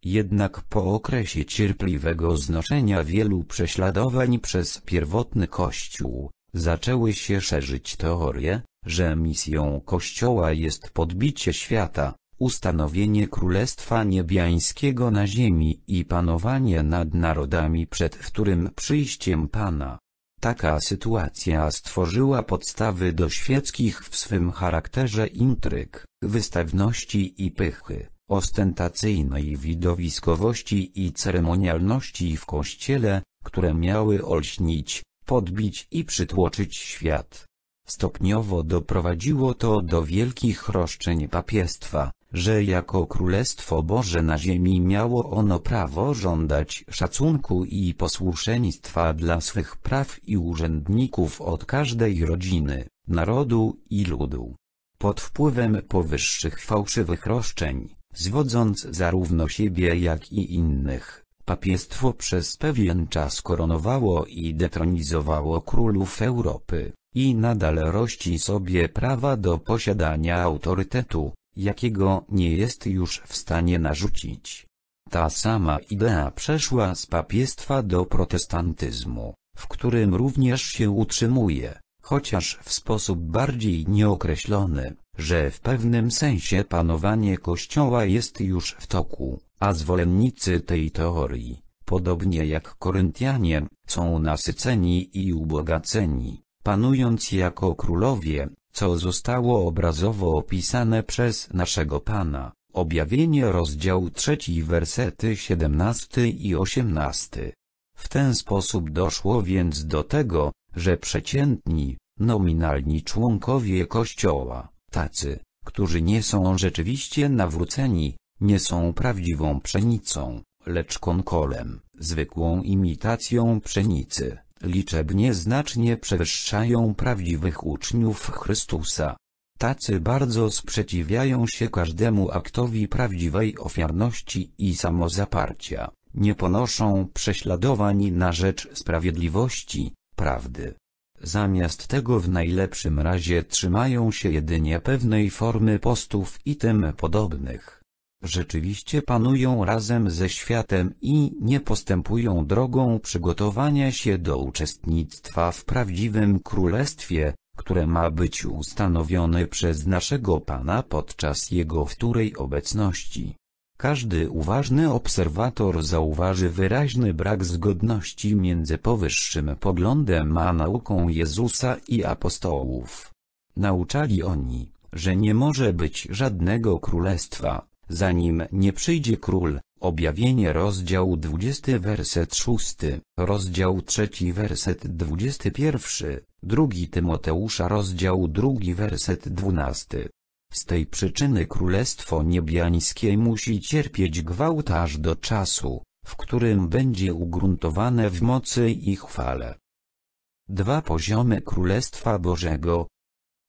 Jednak po okresie cierpliwego znoszenia wielu prześladowań przez pierwotny Kościół, zaczęły się szerzyć teorie, że misją Kościoła jest podbicie świata, ustanowienie Królestwa Niebiańskiego na ziemi i panowanie nad narodami przed którym przyjściem Pana. Taka sytuacja stworzyła podstawy do świeckich w swym charakterze intryg, wystawności i pychy, ostentacyjnej widowiskowości i ceremonialności w Kościele, które miały olśnić, podbić i przytłoczyć świat. Stopniowo doprowadziło to do wielkich roszczeń papiestwa, że jako Królestwo Boże na ziemi miało ono prawo żądać szacunku i posłuszeństwa dla swych praw i urzędników od każdej rodziny, narodu i ludu. Pod wpływem powyższych fałszywych roszczeń, zwodząc zarówno siebie jak i innych, papiestwo przez pewien czas koronowało i detronizowało królów Europy i nadal rości sobie prawa do posiadania autorytetu, jakiego nie jest już w stanie narzucić. Ta sama idea przeszła z papiestwa do protestantyzmu, w którym również się utrzymuje, chociaż w sposób bardziej nieokreślony, że w pewnym sensie panowanie Kościoła jest już w toku, a zwolennicy tej teorii, podobnie jak Koryntianie, są nasyceni i ubogaceni panując jako królowie, co zostało obrazowo opisane przez naszego Pana. Objawienie rozdział 3 wersety 17 i 18. W ten sposób doszło więc do tego, że przeciętni, nominalni członkowie Kościoła, tacy, którzy nie są rzeczywiście nawróceni, nie są prawdziwą pszenicą, lecz konkolem, zwykłą imitacją pszenicy liczebnie znacznie przewyższają prawdziwych uczniów Chrystusa. Tacy bardzo sprzeciwiają się każdemu aktowi prawdziwej ofiarności i samozaparcia, nie ponoszą prześladowań na rzecz sprawiedliwości, prawdy. Zamiast tego w najlepszym razie trzymają się jedynie pewnej formy postów i tym podobnych rzeczywiście panują razem ze światem i nie postępują drogą przygotowania się do uczestnictwa w prawdziwym królestwie, które ma być ustanowione przez naszego Pana podczas Jego wtórej obecności. Każdy uważny obserwator zauważy wyraźny brak zgodności między powyższym poglądem a nauką Jezusa i apostołów. Nauczali oni, że nie może być żadnego królestwa, Zanim nie przyjdzie król, objawienie rozdział 20 werset 6, rozdział 3 werset 21, 2 Tymoteusza rozdział 2 werset 12. Z tej przyczyny Królestwo Niebiańskie musi cierpieć gwałt aż do czasu, w którym będzie ugruntowane w mocy i chwale. Dwa poziomy Królestwa Bożego,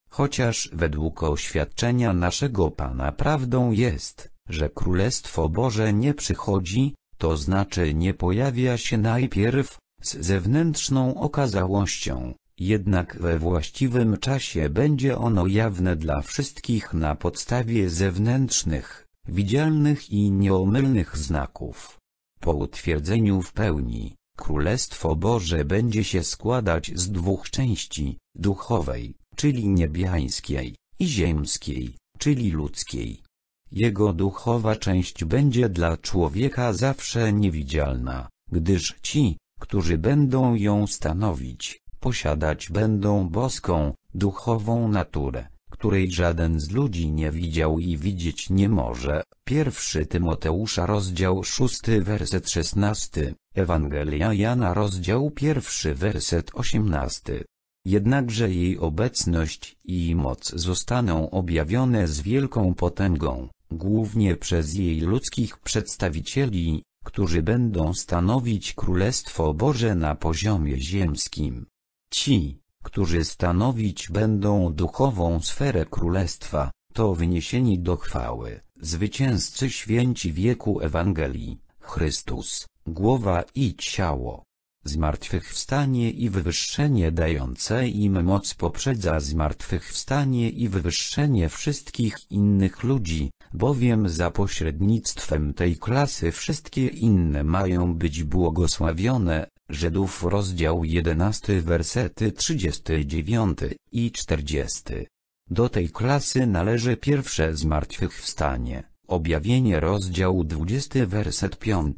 Chociaż według oświadczenia naszego Pana prawdą jest, że Królestwo Boże nie przychodzi, to znaczy nie pojawia się najpierw, z zewnętrzną okazałością, jednak we właściwym czasie będzie ono jawne dla wszystkich na podstawie zewnętrznych, widzialnych i nieomylnych znaków. Po utwierdzeniu w pełni, Królestwo Boże będzie się składać z dwóch części, duchowej, czyli niebiańskiej, i ziemskiej, czyli ludzkiej. Jego duchowa część będzie dla człowieka zawsze niewidzialna, gdyż ci, którzy będą ją stanowić, posiadać będą boską, duchową naturę, której żaden z ludzi nie widział i widzieć nie może. 1 Tymoteusza rozdział 6 werset 16, Ewangelia Jana rozdział 1 werset 18 jednakże jej obecność i moc zostaną objawione z wielką potęgą, głównie przez jej ludzkich przedstawicieli, którzy będą stanowić Królestwo Boże na poziomie ziemskim. Ci, którzy stanowić będą duchową sferę Królestwa, to wyniesieni do chwały, zwycięzcy święci wieku Ewangelii, Chrystus, głowa i ciało zmartwychwstanie i wywyższenie dające im moc poprzedza zmartwychwstanie i wywyższenie wszystkich innych ludzi, bowiem za pośrednictwem tej klasy wszystkie inne mają być błogosławione. Żydów rozdział 11 wersety 39 i 40. Do tej klasy należy pierwsze zmartwychwstanie, objawienie rozdział 20 werset 5.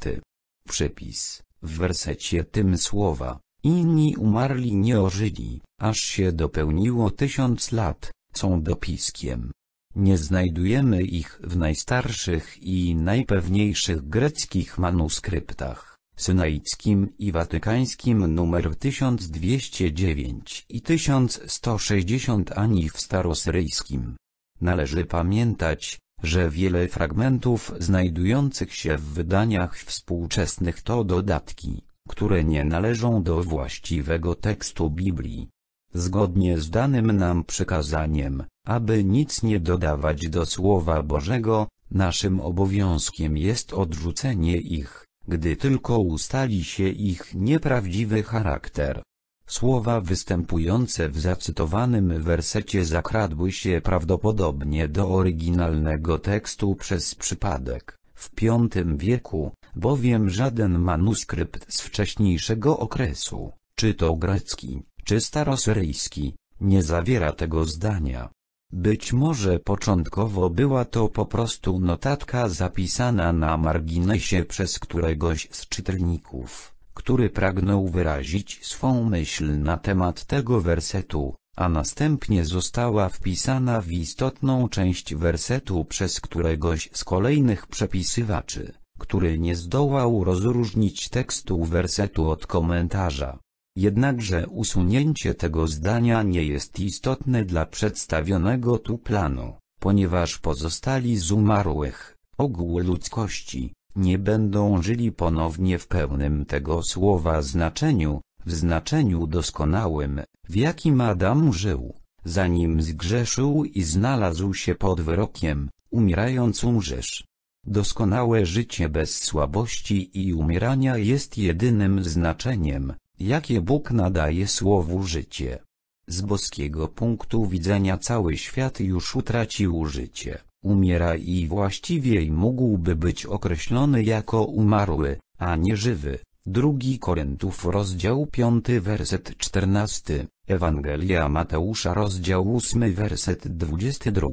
Przypis w wersecie tym słowa, inni umarli nie ożyli, aż się dopełniło tysiąc lat, są dopiskiem. Nie znajdujemy ich w najstarszych i najpewniejszych greckich manuskryptach, synaickim i watykańskim numer 1209 i 1160 ani w starosyryjskim. Należy pamiętać, że wiele fragmentów znajdujących się w wydaniach współczesnych to dodatki, które nie należą do właściwego tekstu Biblii. Zgodnie z danym nam przykazaniem, aby nic nie dodawać do Słowa Bożego, naszym obowiązkiem jest odrzucenie ich, gdy tylko ustali się ich nieprawdziwy charakter. Słowa występujące w zacytowanym wersecie zakradły się prawdopodobnie do oryginalnego tekstu przez przypadek, w V wieku, bowiem żaden manuskrypt z wcześniejszego okresu, czy to grecki, czy starosyryjski, nie zawiera tego zdania. Być może początkowo była to po prostu notatka zapisana na marginesie przez któregoś z czytelników który pragnął wyrazić swą myśl na temat tego wersetu, a następnie została wpisana w istotną część wersetu przez któregoś z kolejnych przepisywaczy, który nie zdołał rozróżnić tekstu wersetu od komentarza. Jednakże usunięcie tego zdania nie jest istotne dla przedstawionego tu planu, ponieważ pozostali z umarłych, ogół ludzkości, nie będą żyli ponownie w pełnym tego słowa znaczeniu, w znaczeniu doskonałym, w jakim Adam żył, zanim zgrzeszył i znalazł się pod wyrokiem, umierając umrzesz. Doskonałe życie bez słabości i umierania jest jedynym znaczeniem, jakie Bóg nadaje słowu życie. Z boskiego punktu widzenia cały świat już utracił życie umiera i właściwie mógłby być określony jako umarły, a nie żywy. 2 Korintów rozdział 5 werset 14, Ewangelia Mateusza rozdział 8 werset 22.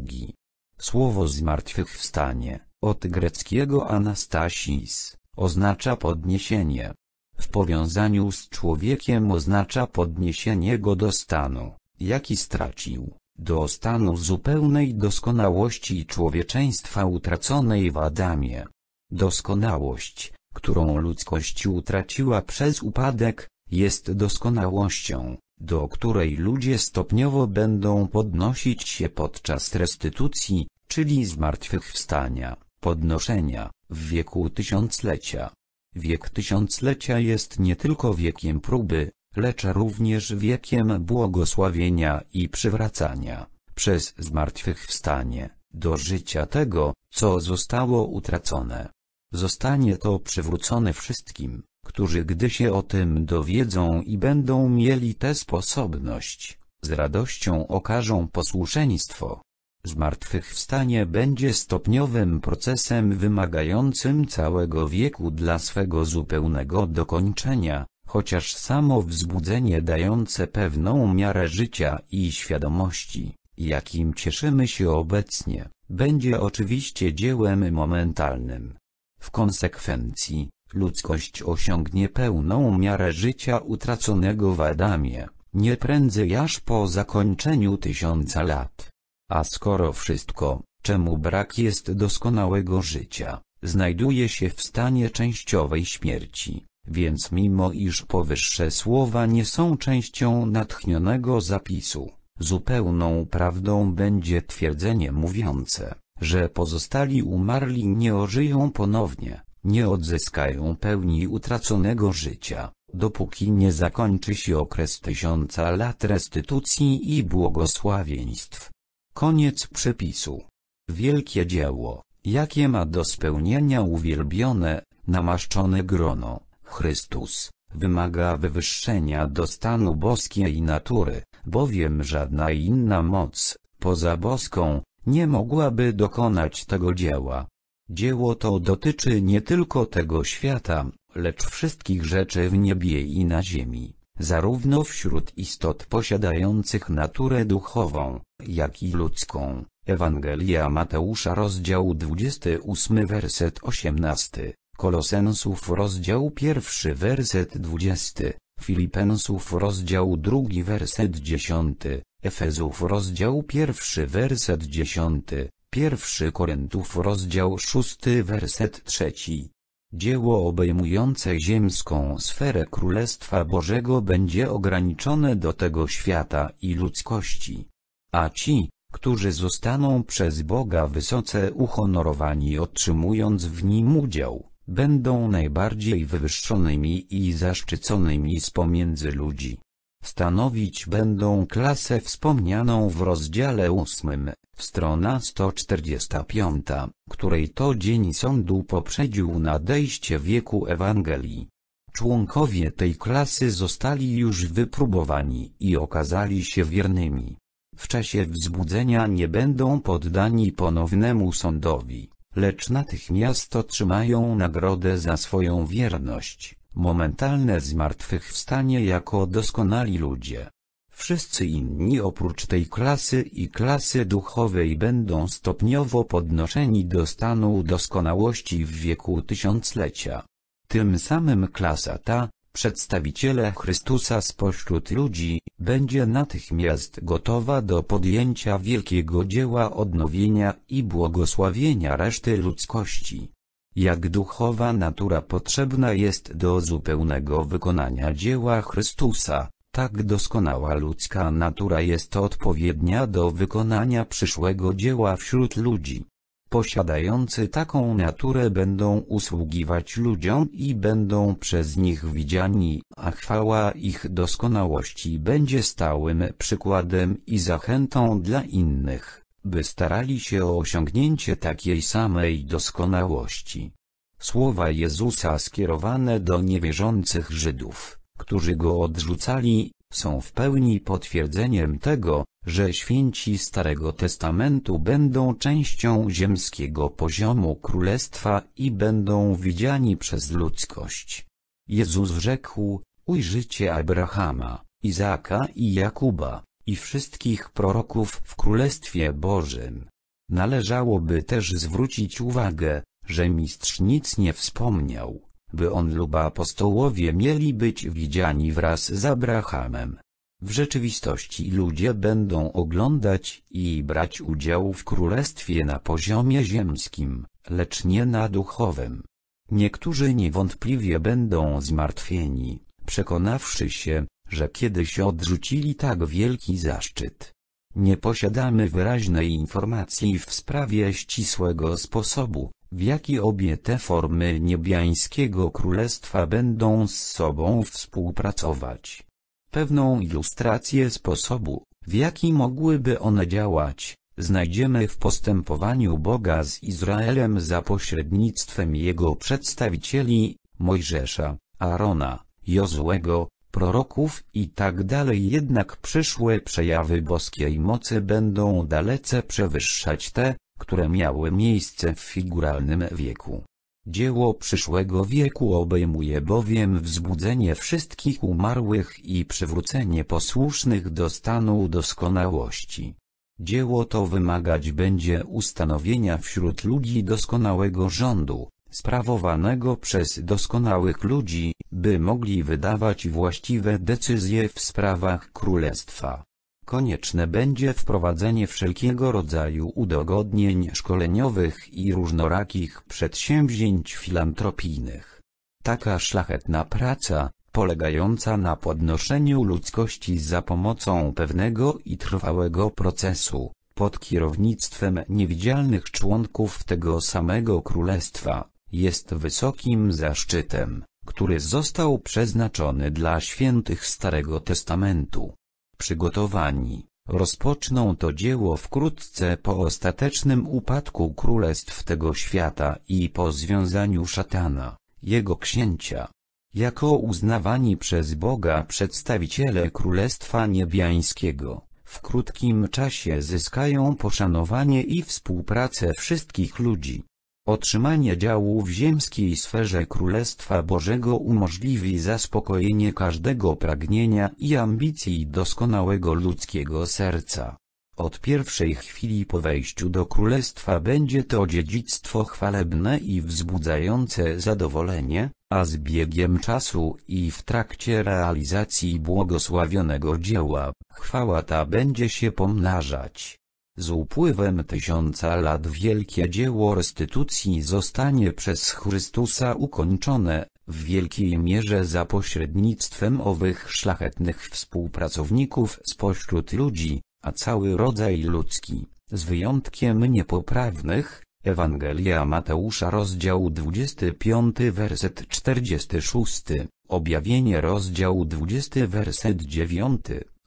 Słowo zmartwychwstanie, od greckiego anastasis, oznacza podniesienie. W powiązaniu z człowiekiem oznacza podniesienie go do stanu, jaki stracił do stanu zupełnej doskonałości człowieczeństwa utraconej w Adamie. Doskonałość, którą ludzkość utraciła przez upadek, jest doskonałością, do której ludzie stopniowo będą podnosić się podczas restytucji, czyli zmartwychwstania, podnoszenia, w wieku tysiąclecia. Wiek tysiąclecia jest nie tylko wiekiem próby, lecz również wiekiem błogosławienia i przywracania, przez zmartwychwstanie, do życia tego, co zostało utracone. Zostanie to przywrócone wszystkim, którzy gdy się o tym dowiedzą i będą mieli tę sposobność, z radością okażą posłuszeństwo. Zmartwychwstanie będzie stopniowym procesem wymagającym całego wieku dla swego zupełnego dokończenia, chociaż samo wzbudzenie dające pewną miarę życia i świadomości, jakim cieszymy się obecnie, będzie oczywiście dziełem momentalnym. W konsekwencji, ludzkość osiągnie pełną miarę życia utraconego w Adamie, nie prędzej aż po zakończeniu tysiąca lat. A skoro wszystko, czemu brak jest doskonałego życia, znajduje się w stanie częściowej śmierci, więc mimo iż powyższe słowa nie są częścią natchnionego zapisu, zupełną prawdą będzie twierdzenie mówiące, że pozostali umarli nie ożyją ponownie, nie odzyskają pełni utraconego życia, dopóki nie zakończy się okres tysiąca lat restytucji i błogosławieństw. Koniec przepisu. Wielkie dzieło, jakie ma do spełnienia uwielbione, namaszczone grono. Chrystus, wymaga wywyższenia do stanu boskiej natury, bowiem żadna inna moc, poza boską, nie mogłaby dokonać tego dzieła. Dzieło to dotyczy nie tylko tego świata, lecz wszystkich rzeczy w niebie i na ziemi, zarówno wśród istot posiadających naturę duchową, jak i ludzką. Ewangelia Mateusza rozdział 28 werset 18 Kolosensów rozdział pierwszy werset dwudziesty, Filipensów rozdział drugi werset dziesiąty, Efezów rozdział pierwszy werset dziesiąty, Pierwszy Korintów rozdział szósty werset trzeci. Dzieło obejmujące ziemską sferę Królestwa Bożego będzie ograniczone do tego świata i ludzkości. A ci, którzy zostaną przez Boga wysoce uhonorowani otrzymując w nim udział, będą najbardziej wywyższonymi i zaszczyconymi z pomiędzy ludzi. Stanowić będą klasę wspomnianą w rozdziale 8, strona 145, której to dzień sądu poprzedził nadejście wieku Ewangelii. Członkowie tej klasy zostali już wypróbowani i okazali się wiernymi. W czasie wzbudzenia nie będą poddani ponownemu sądowi lecz natychmiast otrzymają nagrodę za swoją wierność, momentalne zmartwychwstanie jako doskonali ludzie. Wszyscy inni oprócz tej klasy i klasy duchowej będą stopniowo podnoszeni do stanu doskonałości w wieku tysiąclecia. Tym samym klasa ta, przedstawiciele Chrystusa spośród ludzi, będzie natychmiast gotowa do podjęcia wielkiego dzieła odnowienia i błogosławienia reszty ludzkości. Jak duchowa natura potrzebna jest do zupełnego wykonania dzieła Chrystusa, tak doskonała ludzka natura jest odpowiednia do wykonania przyszłego dzieła wśród ludzi posiadający taką naturę będą usługiwać ludziom i będą przez nich widziani, a chwała ich doskonałości będzie stałym przykładem i zachętą dla innych, by starali się o osiągnięcie takiej samej doskonałości. Słowa Jezusa skierowane do niewierzących Żydów, którzy Go odrzucali, są w pełni potwierdzeniem tego, że święci Starego Testamentu będą częścią ziemskiego poziomu królestwa i będą widziani przez ludzkość. Jezus rzekł, ujrzycie Abrahama, Izaaka i Jakuba, i wszystkich proroków w Królestwie Bożym. Należałoby też zwrócić uwagę, że mistrz nic nie wspomniał by on lub apostołowie mieli być widziani wraz z Abrahamem. W rzeczywistości ludzie będą oglądać i brać udział w królestwie na poziomie ziemskim, lecz nie na duchowym. Niektórzy niewątpliwie będą zmartwieni, przekonawszy się, że kiedyś odrzucili tak wielki zaszczyt. Nie posiadamy wyraźnej informacji w sprawie ścisłego sposobu, w jaki obie te formy niebiańskiego królestwa będą z sobą współpracować. Pewną ilustrację sposobu, w jaki mogłyby one działać, znajdziemy w postępowaniu Boga z Izraelem za pośrednictwem jego przedstawicieli, Mojżesza, Arona, Jozłego, proroków i tak dalej jednak przyszłe przejawy boskiej mocy będą dalece przewyższać te, które miały miejsce w figuralnym wieku. Dzieło przyszłego wieku obejmuje bowiem wzbudzenie wszystkich umarłych i przywrócenie posłusznych do stanu doskonałości. Dzieło to wymagać będzie ustanowienia wśród ludzi doskonałego rządu, sprawowanego przez doskonałych ludzi, by mogli wydawać właściwe decyzje w sprawach królestwa. Konieczne będzie wprowadzenie wszelkiego rodzaju udogodnień szkoleniowych i różnorakich przedsięwzięć filantropijnych. Taka szlachetna praca, polegająca na podnoszeniu ludzkości za pomocą pewnego i trwałego procesu, pod kierownictwem niewidzialnych członków tego samego królestwa, jest wysokim zaszczytem, który został przeznaczony dla świętych Starego Testamentu przygotowani. Rozpoczną to dzieło wkrótce po ostatecznym upadku królestw tego świata i po związaniu szatana, jego księcia. Jako uznawani przez Boga przedstawiciele Królestwa Niebiańskiego, w krótkim czasie zyskają poszanowanie i współpracę wszystkich ludzi. Otrzymanie działu w ziemskiej sferze Królestwa Bożego umożliwi zaspokojenie każdego pragnienia i ambicji doskonałego ludzkiego serca. Od pierwszej chwili po wejściu do Królestwa będzie to dziedzictwo chwalebne i wzbudzające zadowolenie, a z biegiem czasu i w trakcie realizacji błogosławionego dzieła, chwała ta będzie się pomnażać. Z upływem tysiąca lat wielkie dzieło restytucji zostanie przez Chrystusa ukończone, w wielkiej mierze za pośrednictwem owych szlachetnych współpracowników spośród ludzi, a cały rodzaj ludzki, z wyjątkiem niepoprawnych, Ewangelia Mateusza rozdział 25 werset 46, objawienie rozdział 20 werset 9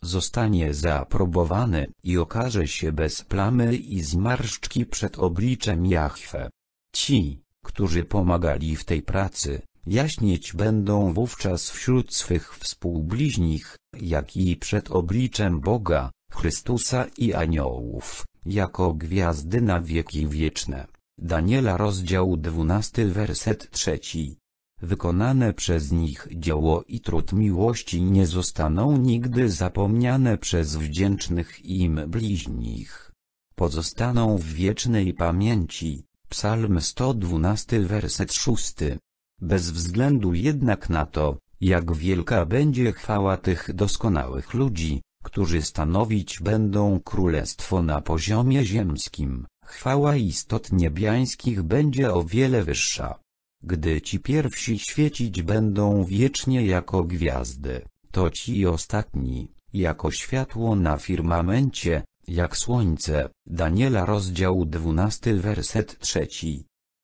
zostanie zaaprobowany i okaże się bez plamy i zmarszczki przed obliczem Jahwe. Ci, którzy pomagali w tej pracy, jaśnieć będą wówczas wśród swych współbliźnich, jak i przed obliczem Boga, Chrystusa i aniołów, jako gwiazdy na wieki wieczne. Daniela rozdział 12 werset 3 Wykonane przez nich dzieło i trud miłości nie zostaną nigdy zapomniane przez wdzięcznych im bliźnich. Pozostaną w wiecznej pamięci. Psalm 112 werset 6. Bez względu jednak na to, jak wielka będzie chwała tych doskonałych ludzi, którzy stanowić będą królestwo na poziomie ziemskim, chwała istot niebiańskich będzie o wiele wyższa. Gdy ci pierwsi świecić będą wiecznie jako gwiazdy, to ci ostatni, jako światło na firmamencie, jak słońce. Daniela rozdział 12 werset 3.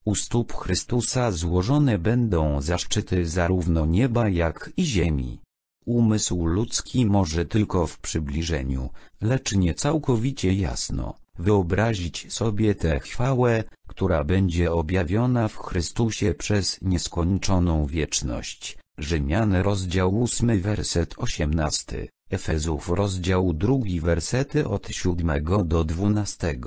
U stóp Chrystusa złożone będą zaszczyty zarówno nieba jak i ziemi. Umysł ludzki może tylko w przybliżeniu, lecz nie całkowicie jasno, wyobrazić sobie tę chwałę, która będzie objawiona w Chrystusie przez nieskończoną wieczność. Rzymian rozdział 8 werset 18, Efezów rozdział 2 wersety od 7 do 12.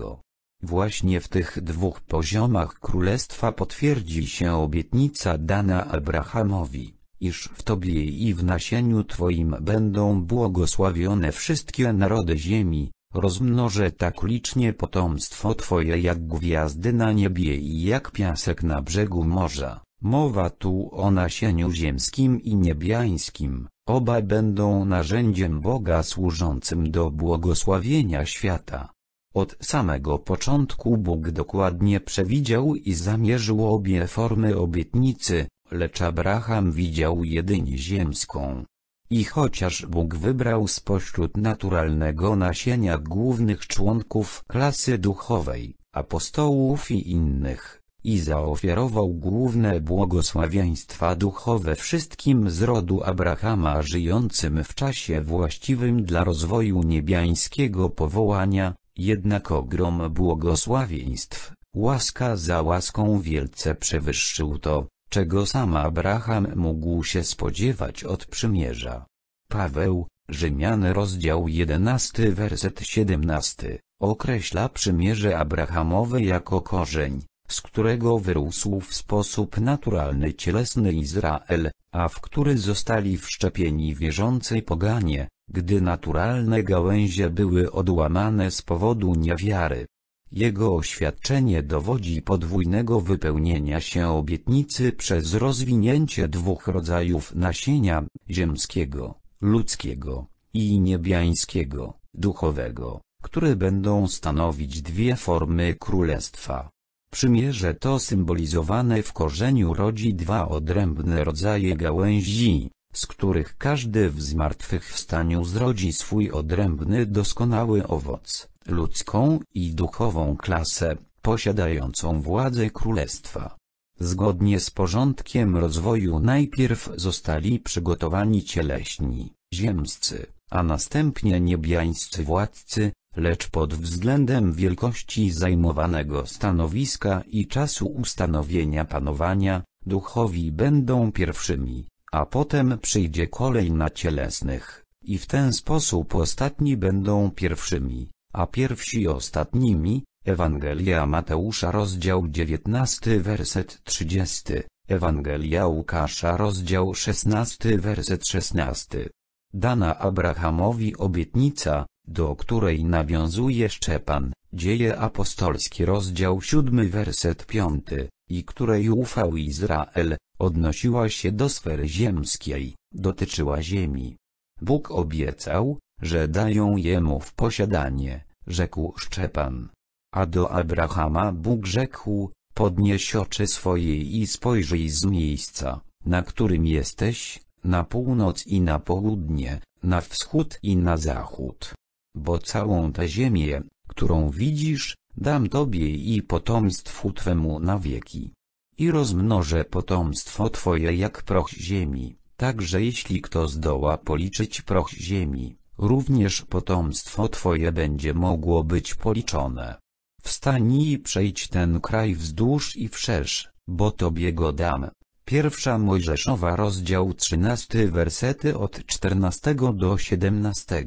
Właśnie w tych dwóch poziomach królestwa potwierdzi się obietnica dana Abrahamowi, iż w Tobie i w nasieniu Twoim będą błogosławione wszystkie narody ziemi, rozmnożę tak licznie potomstwo Twoje jak gwiazdy na niebie i jak piasek na brzegu morza. Mowa tu o nasieniu ziemskim i niebiańskim, oba będą narzędziem Boga służącym do błogosławienia świata. Od samego początku Bóg dokładnie przewidział i zamierzył obie formy obietnicy, lecz Abraham widział jedynie ziemską. I chociaż Bóg wybrał spośród naturalnego nasienia głównych członków klasy duchowej, apostołów i innych, i zaofiarował główne błogosławieństwa duchowe wszystkim z rodu Abrahama żyjącym w czasie właściwym dla rozwoju niebiańskiego powołania, jednak ogrom błogosławieństw, łaska za łaską wielce przewyższył to, czego sam Abraham mógł się spodziewać od przymierza. Paweł, Rzymian rozdział 11 werset 17, określa przymierze Abrahamowe jako korzeń, z którego wyrósł w sposób naturalny cielesny Izrael, a w który zostali wszczepieni wierzący poganie, gdy naturalne gałęzie były odłamane z powodu niewiary. Jego oświadczenie dowodzi podwójnego wypełnienia się obietnicy przez rozwinięcie dwóch rodzajów nasienia, ziemskiego, ludzkiego, i niebiańskiego, duchowego, które będą stanowić dwie formy królestwa. Przymierze to symbolizowane w korzeniu rodzi dwa odrębne rodzaje gałęzi, z których każdy w zmartwychwstaniu zrodzi swój odrębny doskonały owoc ludzką i duchową klasę, posiadającą władzę królestwa. Zgodnie z porządkiem rozwoju najpierw zostali przygotowani cieleśni, ziemscy, a następnie niebiańscy władcy, lecz pod względem wielkości zajmowanego stanowiska i czasu ustanowienia panowania, duchowi będą pierwszymi, a potem przyjdzie kolej na cielesnych, i w ten sposób ostatni będą pierwszymi a pierwsi i ostatnimi, Ewangelia Mateusza rozdział 19 werset 30, Ewangelia Łukasza rozdział 16 werset 16. Dana Abrahamowi obietnica, do której nawiązuje Szczepan, dzieje apostolski rozdział 7 werset 5, i której ufał Izrael, odnosiła się do sfery ziemskiej, dotyczyła ziemi. Bóg obiecał, że dają jemu w posiadanie, rzekł Szczepan. A do Abrahama Bóg rzekł, podnieś oczy swoje i spojrzyj z miejsca, na którym jesteś, na północ i na południe, na wschód i na zachód. Bo całą tę ziemię, którą widzisz, dam tobie i potomstwu twemu na wieki. I rozmnożę potomstwo twoje jak proch ziemi, także jeśli kto zdoła policzyć proch ziemi, również potomstwo Twoje będzie mogło być policzone. Wstań i przejdź ten kraj wzdłuż i wszerz, bo Tobie go dam. Pierwsza Mojżeszowa rozdział 13 wersety od 14 do 17.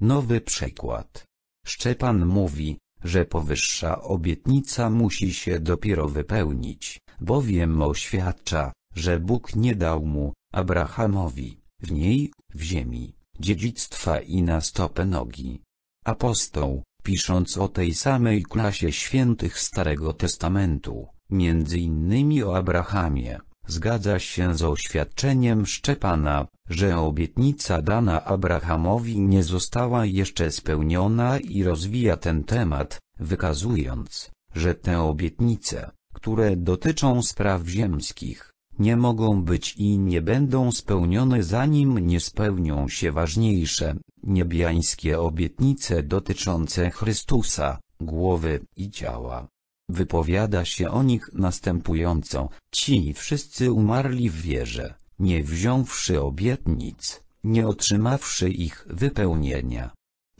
Nowy przykład. Szczepan mówi, że powyższa obietnica musi się dopiero wypełnić, bowiem oświadcza, że Bóg nie dał mu, Abrahamowi, w niej, w ziemi, dziedzictwa i na stopę nogi. Apostoł, pisząc o tej samej klasie świętych Starego Testamentu, między innymi o Abrahamie, zgadza się z oświadczeniem Szczepana, że obietnica dana Abrahamowi nie została jeszcze spełniona i rozwija ten temat, wykazując, że te obietnice, które dotyczą spraw ziemskich, nie mogą być i nie będą spełnione zanim nie spełnią się ważniejsze, niebiańskie obietnice dotyczące Chrystusa, głowy i ciała. Wypowiada się o nich następująco, ci wszyscy umarli w wierze, nie wziąwszy obietnic, nie otrzymawszy ich wypełnienia.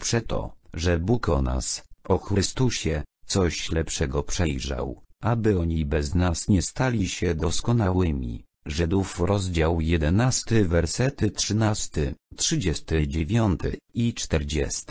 Przeto, że Bóg o nas, o Chrystusie, coś lepszego przejrzał, aby oni bez nas nie stali się doskonałymi. Żydów rozdział 11 wersety 13, 39 i 40.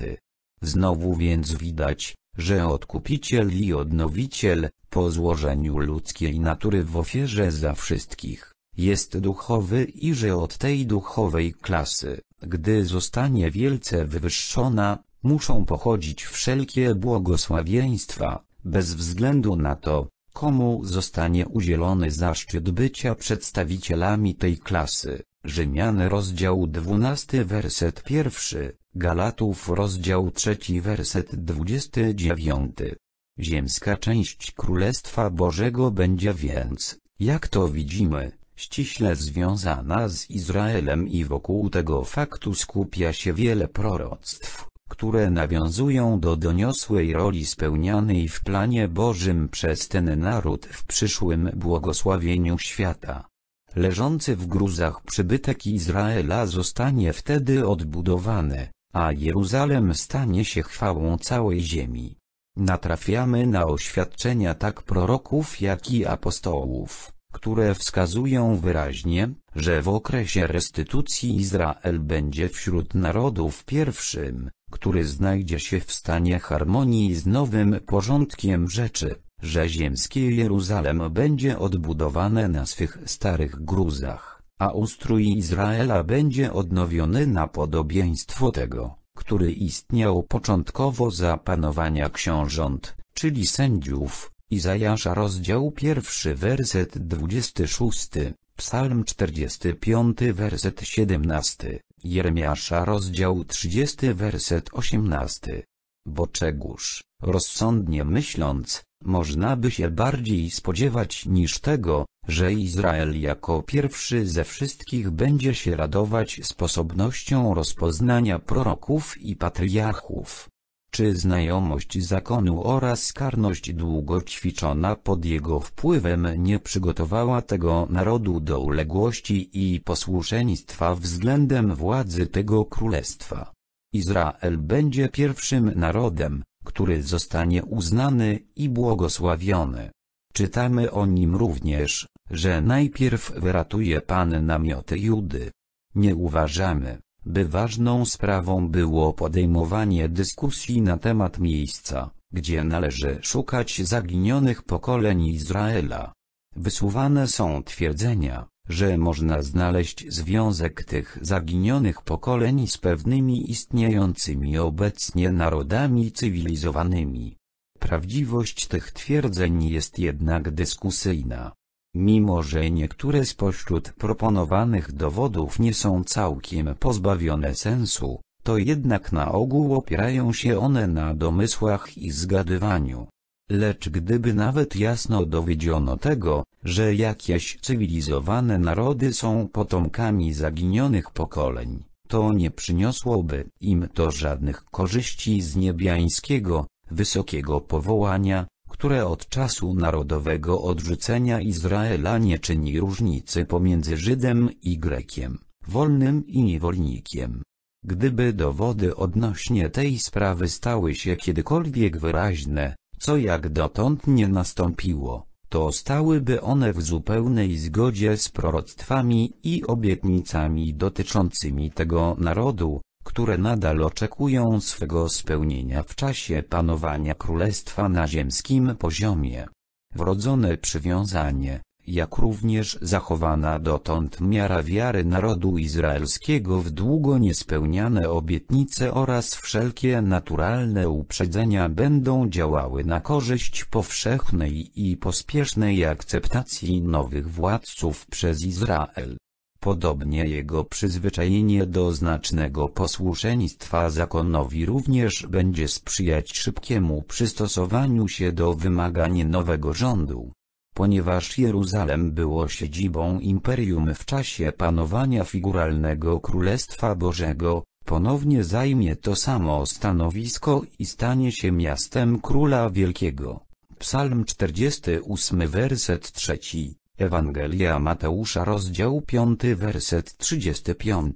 Znowu więc widać, że odkupiciel i odnowiciel, po złożeniu ludzkiej natury w ofierze za wszystkich, jest duchowy i że od tej duchowej klasy, gdy zostanie wielce wywyższona, muszą pochodzić wszelkie błogosławieństwa, bez względu na to, komu zostanie udzielony zaszczyt bycia przedstawicielami tej klasy. Rzymian rozdział 12 werset 1, Galatów rozdział 3 werset 29. Ziemska część Królestwa Bożego będzie więc, jak to widzimy, ściśle związana z Izraelem i wokół tego faktu skupia się wiele proroctw które nawiązują do doniosłej roli spełnianej w planie Bożym przez ten naród w przyszłym błogosławieniu świata. Leżący w gruzach przybytek Izraela zostanie wtedy odbudowany, a Jeruzalem stanie się chwałą całej ziemi. Natrafiamy na oświadczenia tak proroków jak i apostołów które wskazują wyraźnie, że w okresie restytucji Izrael będzie wśród narodów pierwszym, który znajdzie się w stanie harmonii z nowym porządkiem rzeczy, że ziemskie Jeruzalem będzie odbudowane na swych starych gruzach, a ustrój Izraela będzie odnowiony na podobieństwo tego, który istniał początkowo za panowania książąt, czyli sędziów, Izajasza rozdział pierwszy werset 26, psalm 45 werset 17. Jeremiasza rozdział 30 werset 18. Bo czegóż, rozsądnie myśląc, można by się bardziej spodziewać niż tego, że Izrael jako pierwszy ze wszystkich będzie się radować sposobnością rozpoznania proroków i patriarchów. Czy znajomość zakonu oraz karność długo ćwiczona pod jego wpływem nie przygotowała tego narodu do uległości i posłuszeństwa względem władzy tego królestwa? Izrael będzie pierwszym narodem, który zostanie uznany i błogosławiony. Czytamy o nim również, że najpierw wyratuje Pan namioty Judy. Nie uważamy, by ważną sprawą było podejmowanie dyskusji na temat miejsca, gdzie należy szukać zaginionych pokoleń Izraela. Wysuwane są twierdzenia, że można znaleźć związek tych zaginionych pokoleń z pewnymi istniejącymi obecnie narodami cywilizowanymi. Prawdziwość tych twierdzeń jest jednak dyskusyjna. Mimo że niektóre spośród proponowanych dowodów nie są całkiem pozbawione sensu, to jednak na ogół opierają się one na domysłach i zgadywaniu. Lecz gdyby nawet jasno dowiedziono tego, że jakieś cywilizowane narody są potomkami zaginionych pokoleń, to nie przyniosłoby im to żadnych korzyści z niebiańskiego, wysokiego powołania, które od czasu narodowego odrzucenia Izraela nie czyni różnicy pomiędzy Żydem i Grekiem, wolnym i niewolnikiem. Gdyby dowody odnośnie tej sprawy stały się kiedykolwiek wyraźne, co jak dotąd nie nastąpiło, to stałyby one w zupełnej zgodzie z proroctwami i obietnicami dotyczącymi tego narodu, które nadal oczekują swego spełnienia w czasie panowania Królestwa na ziemskim poziomie. Wrodzone przywiązanie, jak również zachowana dotąd miara wiary narodu izraelskiego w długo niespełniane obietnice oraz wszelkie naturalne uprzedzenia będą działały na korzyść powszechnej i pospiesznej akceptacji nowych władców przez Izrael. Podobnie jego przyzwyczajenie do znacznego posłuszeństwa zakonowi również będzie sprzyjać szybkiemu przystosowaniu się do wymagań nowego rządu. Ponieważ Jeruzalem było siedzibą imperium w czasie panowania figuralnego Królestwa Bożego, ponownie zajmie to samo stanowisko i stanie się miastem Króla Wielkiego. Psalm 48 werset 3 Ewangelia Mateusza rozdział 5 werset 35.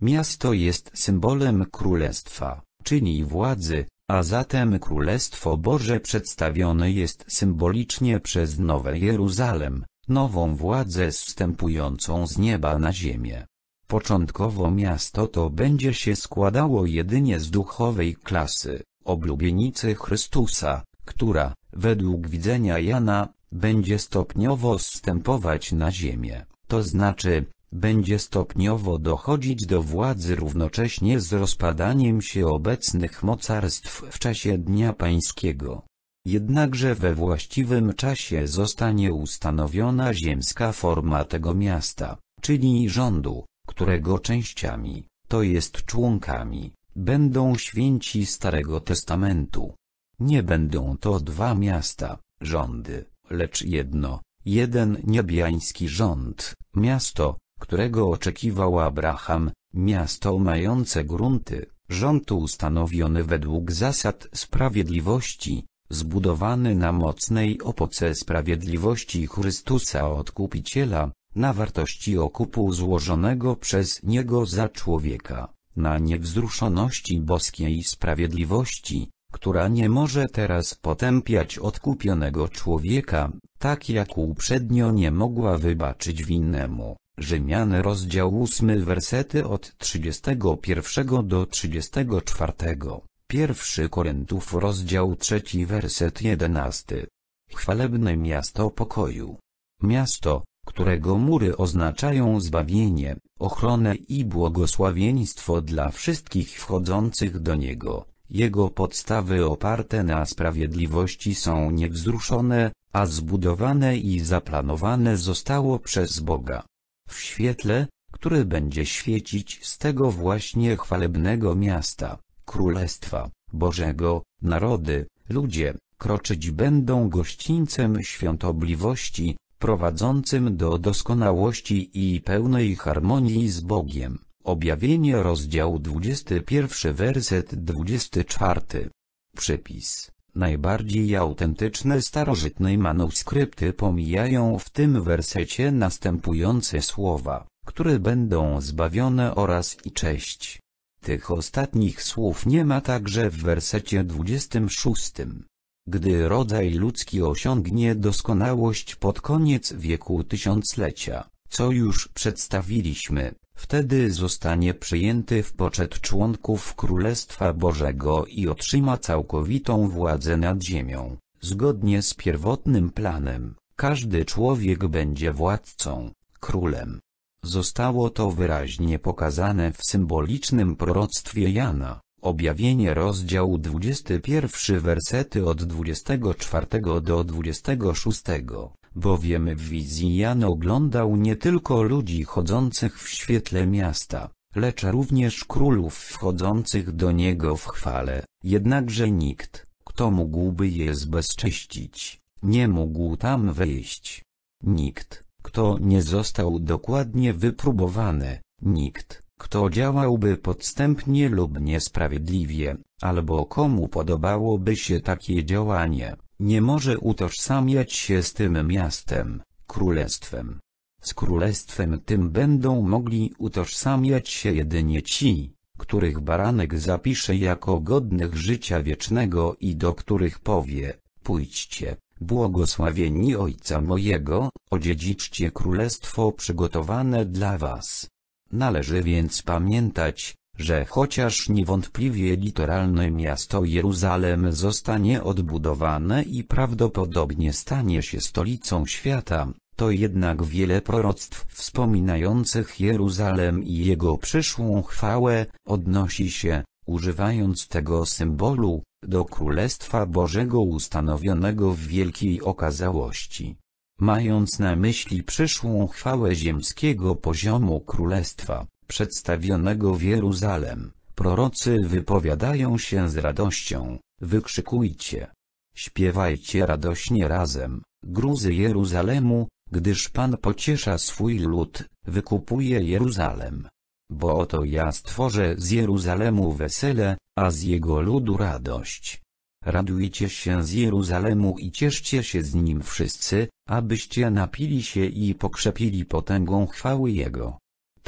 Miasto jest symbolem królestwa, czyni władzy, a zatem Królestwo Boże przedstawione jest symbolicznie przez Nowe Jeruzalem, nową władzę zstępującą z nieba na ziemię. Początkowo miasto to będzie się składało jedynie z duchowej klasy, oblubienicy Chrystusa, która, według widzenia Jana, będzie stopniowo zstępować na ziemię, to znaczy, będzie stopniowo dochodzić do władzy równocześnie z rozpadaniem się obecnych mocarstw w czasie Dnia Pańskiego. Jednakże we właściwym czasie zostanie ustanowiona ziemska forma tego miasta, czyli rządu, którego częściami, to jest członkami, będą święci Starego Testamentu. Nie będą to dwa miasta, rządy, lecz jedno, jeden niebiański rząd, miasto, którego oczekiwał Abraham, miasto mające grunty, rząd ustanowiony według zasad sprawiedliwości, zbudowany na mocnej opoce sprawiedliwości Chrystusa Odkupiciela, na wartości okupu złożonego przez Niego za człowieka, na niewzruszoności boskiej sprawiedliwości, która nie może teraz potępiać odkupionego człowieka, tak jak uprzednio nie mogła wybaczyć winnemu. Rzymian rozdział 8 wersety od 31 do 34. Pierwszy Koryntów rozdział 3 werset 11. Chwalebne miasto pokoju. Miasto, którego mury oznaczają zbawienie, ochronę i błogosławieństwo dla wszystkich wchodzących do niego. Jego podstawy oparte na sprawiedliwości są niewzruszone, a zbudowane i zaplanowane zostało przez Boga. W świetle, który będzie świecić z tego właśnie chwalebnego miasta, Królestwa, Bożego, narody, ludzie, kroczyć będą gościńcem świątobliwości, prowadzącym do doskonałości i pełnej harmonii z Bogiem. Objawienie rozdział 21 werset 24. Przypis. Najbardziej autentyczne starożytne manuskrypty pomijają w tym wersecie następujące słowa, które będą zbawione oraz i cześć. Tych ostatnich słów nie ma także w wersecie 26. Gdy rodzaj ludzki osiągnie doskonałość pod koniec wieku tysiąclecia, co już przedstawiliśmy, wtedy zostanie przyjęty w poczet członków Królestwa Bożego i otrzyma całkowitą władzę nad ziemią. Zgodnie z pierwotnym planem, każdy człowiek będzie władcą, królem. Zostało to wyraźnie pokazane w symbolicznym proroctwie Jana, objawienie rozdział 21 wersety od 24 do 26 bowiem w wizji Jan oglądał nie tylko ludzi chodzących w świetle miasta, lecz również królów wchodzących do niego w chwale, jednakże nikt, kto mógłby je zbezcześcić, nie mógł tam wejść. Nikt, kto nie został dokładnie wypróbowany, nikt, kto działałby podstępnie lub niesprawiedliwie, albo komu podobałoby się takie działanie nie może utożsamiać się z tym miastem, królestwem. Z królestwem tym będą mogli utożsamiać się jedynie ci, których baranek zapisze jako godnych życia wiecznego i do których powie, pójdźcie, błogosławieni Ojca mojego, odziedziczcie królestwo przygotowane dla was. Należy więc pamiętać, że chociaż niewątpliwie litoralne miasto Jeruzalem zostanie odbudowane i prawdopodobnie stanie się stolicą świata, to jednak wiele proroctw wspominających Jeruzalem i jego przyszłą chwałę, odnosi się, używając tego symbolu, do Królestwa Bożego ustanowionego w wielkiej okazałości. Mając na myśli przyszłą chwałę ziemskiego poziomu Królestwa, przedstawionego w Jeruzalem, prorocy wypowiadają się z radością, wykrzykujcie. Śpiewajcie radośnie razem, gruzy Jeruzalemu, gdyż Pan pociesza swój lud, wykupuje Jeruzalem. Bo oto ja stworzę z Jeruzalemu wesele, a z jego ludu radość. Radujcie się z Jeruzalemu i cieszcie się z nim wszyscy, abyście napili się i pokrzepili potęgą chwały jego.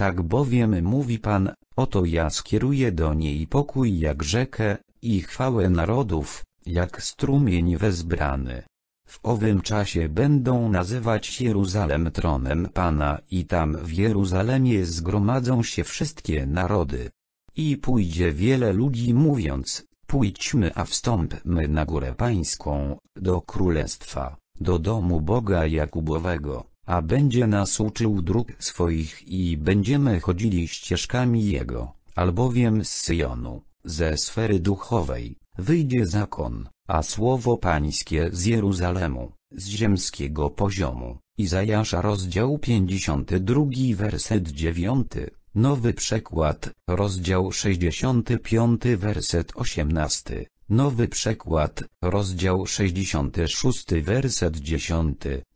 Tak bowiem mówi Pan, oto ja skieruję do niej pokój jak rzekę, i chwałę narodów, jak strumień wezbrany. W owym czasie będą nazywać Jeruzalem tronem Pana i tam w Jeruzalemie zgromadzą się wszystkie narody. I pójdzie wiele ludzi mówiąc, pójdźmy a wstąpmy na górę pańską, do królestwa, do domu Boga Jakubowego a będzie nas uczył dróg swoich i będziemy chodzili ścieżkami Jego, albowiem z Syjonu, ze sfery duchowej, wyjdzie zakon, a słowo pańskie z Jeruzalemu, z ziemskiego poziomu. Izajasza rozdział 52 werset 9, Nowy Przekład, rozdział 65 werset 18, Nowy Przekład, rozdział 66 werset 10,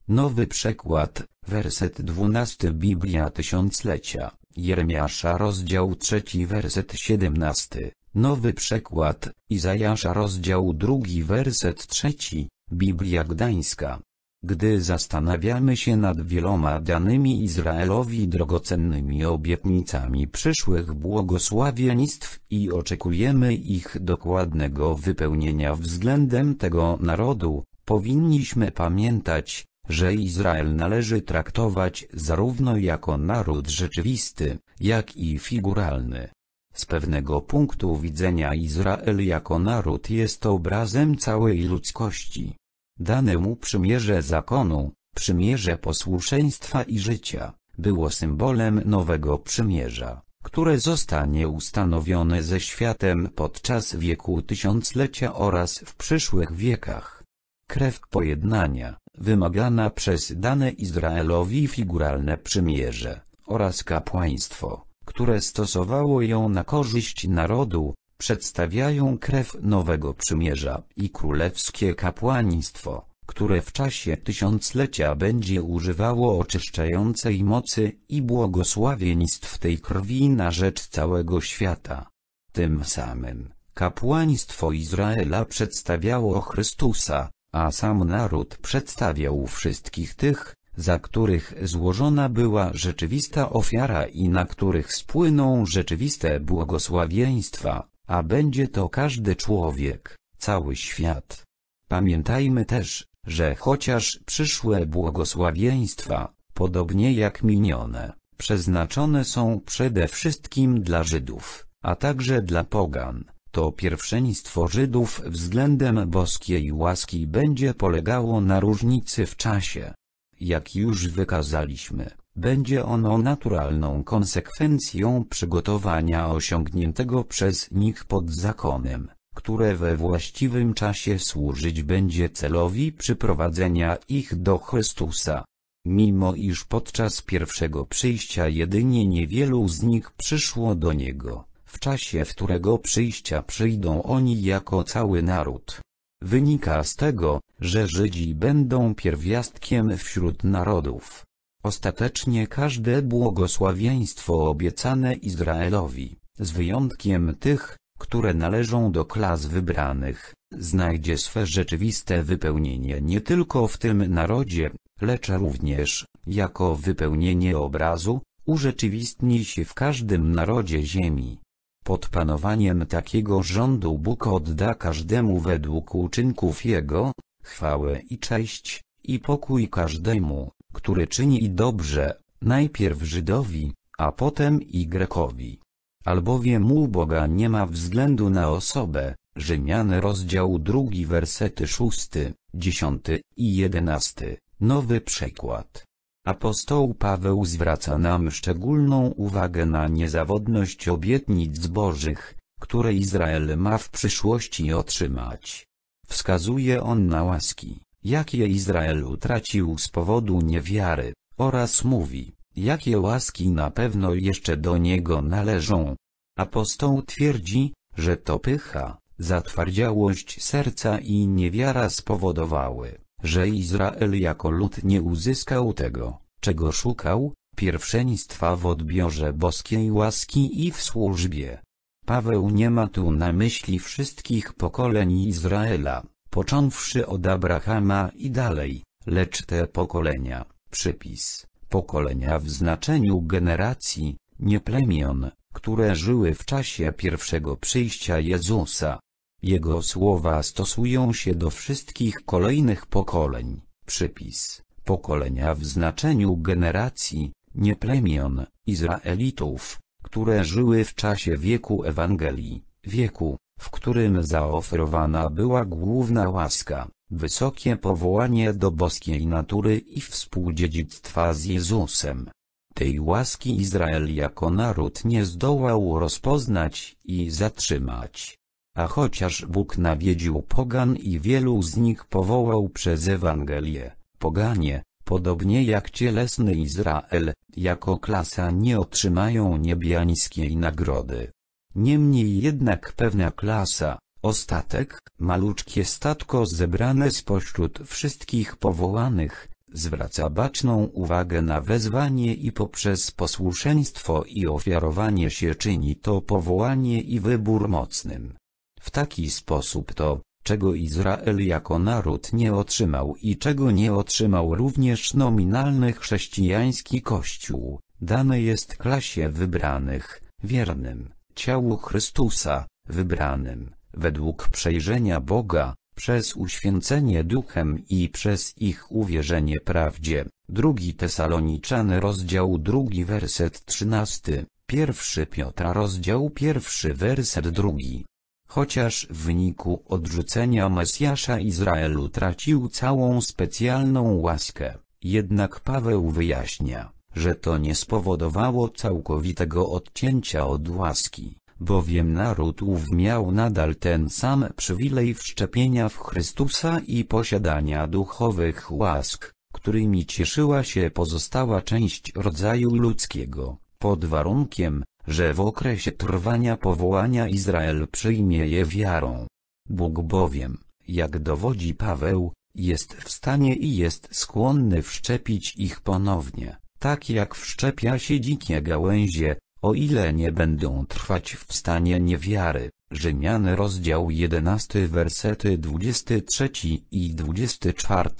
Nowy przekład, werset 12 Biblia Tysiąclecia, Jeremiasza rozdział 3 werset 17, Nowy przekład, Izajasza rozdział 2 werset 3, Biblia Gdańska. Gdy zastanawiamy się nad wieloma danymi Izraelowi drogocennymi obietnicami przyszłych błogosławieństw i oczekujemy ich dokładnego wypełnienia względem tego narodu, powinniśmy pamiętać, że Izrael należy traktować zarówno jako naród rzeczywisty, jak i figuralny. Z pewnego punktu widzenia Izrael jako naród jest obrazem całej ludzkości. Dane mu przymierze zakonu, przymierze posłuszeństwa i życia, było symbolem nowego przymierza, które zostanie ustanowione ze światem podczas wieku tysiąclecia oraz w przyszłych wiekach krew pojednania, wymagana przez dane Izraelowi figuralne przymierze, oraz kapłaństwo, które stosowało ją na korzyść narodu, przedstawiają krew nowego przymierza i królewskie kapłaństwo, które w czasie tysiąclecia będzie używało oczyszczającej mocy i błogosławieństw tej krwi na rzecz całego świata. Tym samym, kapłaństwo Izraela przedstawiało Chrystusa, a sam naród przedstawiał wszystkich tych, za których złożona była rzeczywista ofiara i na których spłyną rzeczywiste błogosławieństwa, a będzie to każdy człowiek, cały świat. Pamiętajmy też, że chociaż przyszłe błogosławieństwa, podobnie jak minione, przeznaczone są przede wszystkim dla Żydów, a także dla pogan, to pierwszeństwo Żydów względem boskiej łaski będzie polegało na różnicy w czasie. Jak już wykazaliśmy, będzie ono naturalną konsekwencją przygotowania osiągniętego przez nich pod zakonem, które we właściwym czasie służyć będzie celowi przyprowadzenia ich do Chrystusa. Mimo iż podczas pierwszego przyjścia jedynie niewielu z nich przyszło do Niego w czasie którego przyjścia przyjdą oni jako cały naród. Wynika z tego, że Żydzi będą pierwiastkiem wśród narodów. Ostatecznie każde błogosławieństwo obiecane Izraelowi, z wyjątkiem tych, które należą do klas wybranych, znajdzie swe rzeczywiste wypełnienie nie tylko w tym narodzie, lecz również, jako wypełnienie obrazu, urzeczywistni się w każdym narodzie ziemi. Pod panowaniem takiego rządu Bóg odda każdemu według uczynków jego, chwałę i cześć, i pokój każdemu, który czyni i dobrze, najpierw Żydowi, a potem i Grekowi. Albowiem u Boga nie ma względu na osobę, Rzymian rozdział 2 wersety 6, 10 i 11, nowy przykład. Apostoł Paweł zwraca nam szczególną uwagę na niezawodność obietnic Bożych, które Izrael ma w przyszłości otrzymać. Wskazuje on na łaski, jakie Izrael utracił z powodu niewiary, oraz mówi, jakie łaski na pewno jeszcze do niego należą. Apostoł twierdzi, że to pycha, zatwardziałość serca i niewiara spowodowały, że Izrael jako lud nie uzyskał tego, czego szukał, pierwszeństwa w odbiorze boskiej łaski i w służbie. Paweł nie ma tu na myśli wszystkich pokoleń Izraela, począwszy od Abrahama i dalej, lecz te pokolenia, przypis, pokolenia w znaczeniu generacji, nie plemion, które żyły w czasie pierwszego przyjścia Jezusa. Jego słowa stosują się do wszystkich kolejnych pokoleń. Przypis pokolenia w znaczeniu generacji, nie plemion, Izraelitów, które żyły w czasie wieku Ewangelii, wieku, w którym zaoferowana była główna łaska, wysokie powołanie do boskiej natury i współdziedzictwa z Jezusem. Tej łaski Izrael jako naród nie zdołał rozpoznać i zatrzymać. A chociaż Bóg nawiedził pogan i wielu z nich powołał przez Ewangelię, poganie, podobnie jak cielesny Izrael, jako klasa nie otrzymają niebiańskiej nagrody. Niemniej jednak pewna klasa, ostatek, maluczkie statko zebrane spośród wszystkich powołanych, zwraca baczną uwagę na wezwanie i poprzez posłuszeństwo i ofiarowanie się czyni to powołanie i wybór mocnym. W taki sposób to, czego Izrael jako naród nie otrzymał i czego nie otrzymał również nominalny chrześcijański Kościół, dane jest klasie wybranych, wiernym, ciału Chrystusa, wybranym, według przejrzenia Boga, przez uświęcenie duchem i przez ich uwierzenie prawdzie. Drugi Tesaloniczany rozdział drugi werset trzynasty, pierwszy Piotra rozdział pierwszy werset drugi chociaż w wyniku odrzucenia Mesjasza Izraelu tracił całą specjalną łaskę. Jednak Paweł wyjaśnia, że to nie spowodowało całkowitego odcięcia od łaski, bowiem naród ów miał nadal ten sam przywilej wszczepienia w Chrystusa i posiadania duchowych łask, którymi cieszyła się pozostała część rodzaju ludzkiego, pod warunkiem, że w okresie trwania powołania Izrael przyjmie je wiarą. Bóg bowiem, jak dowodzi Paweł, jest w stanie i jest skłonny wszczepić ich ponownie, tak jak wszczepia się dzikie gałęzie, o ile nie będą trwać w stanie niewiary. Rzymian rozdział 11 wersety 23 i 24.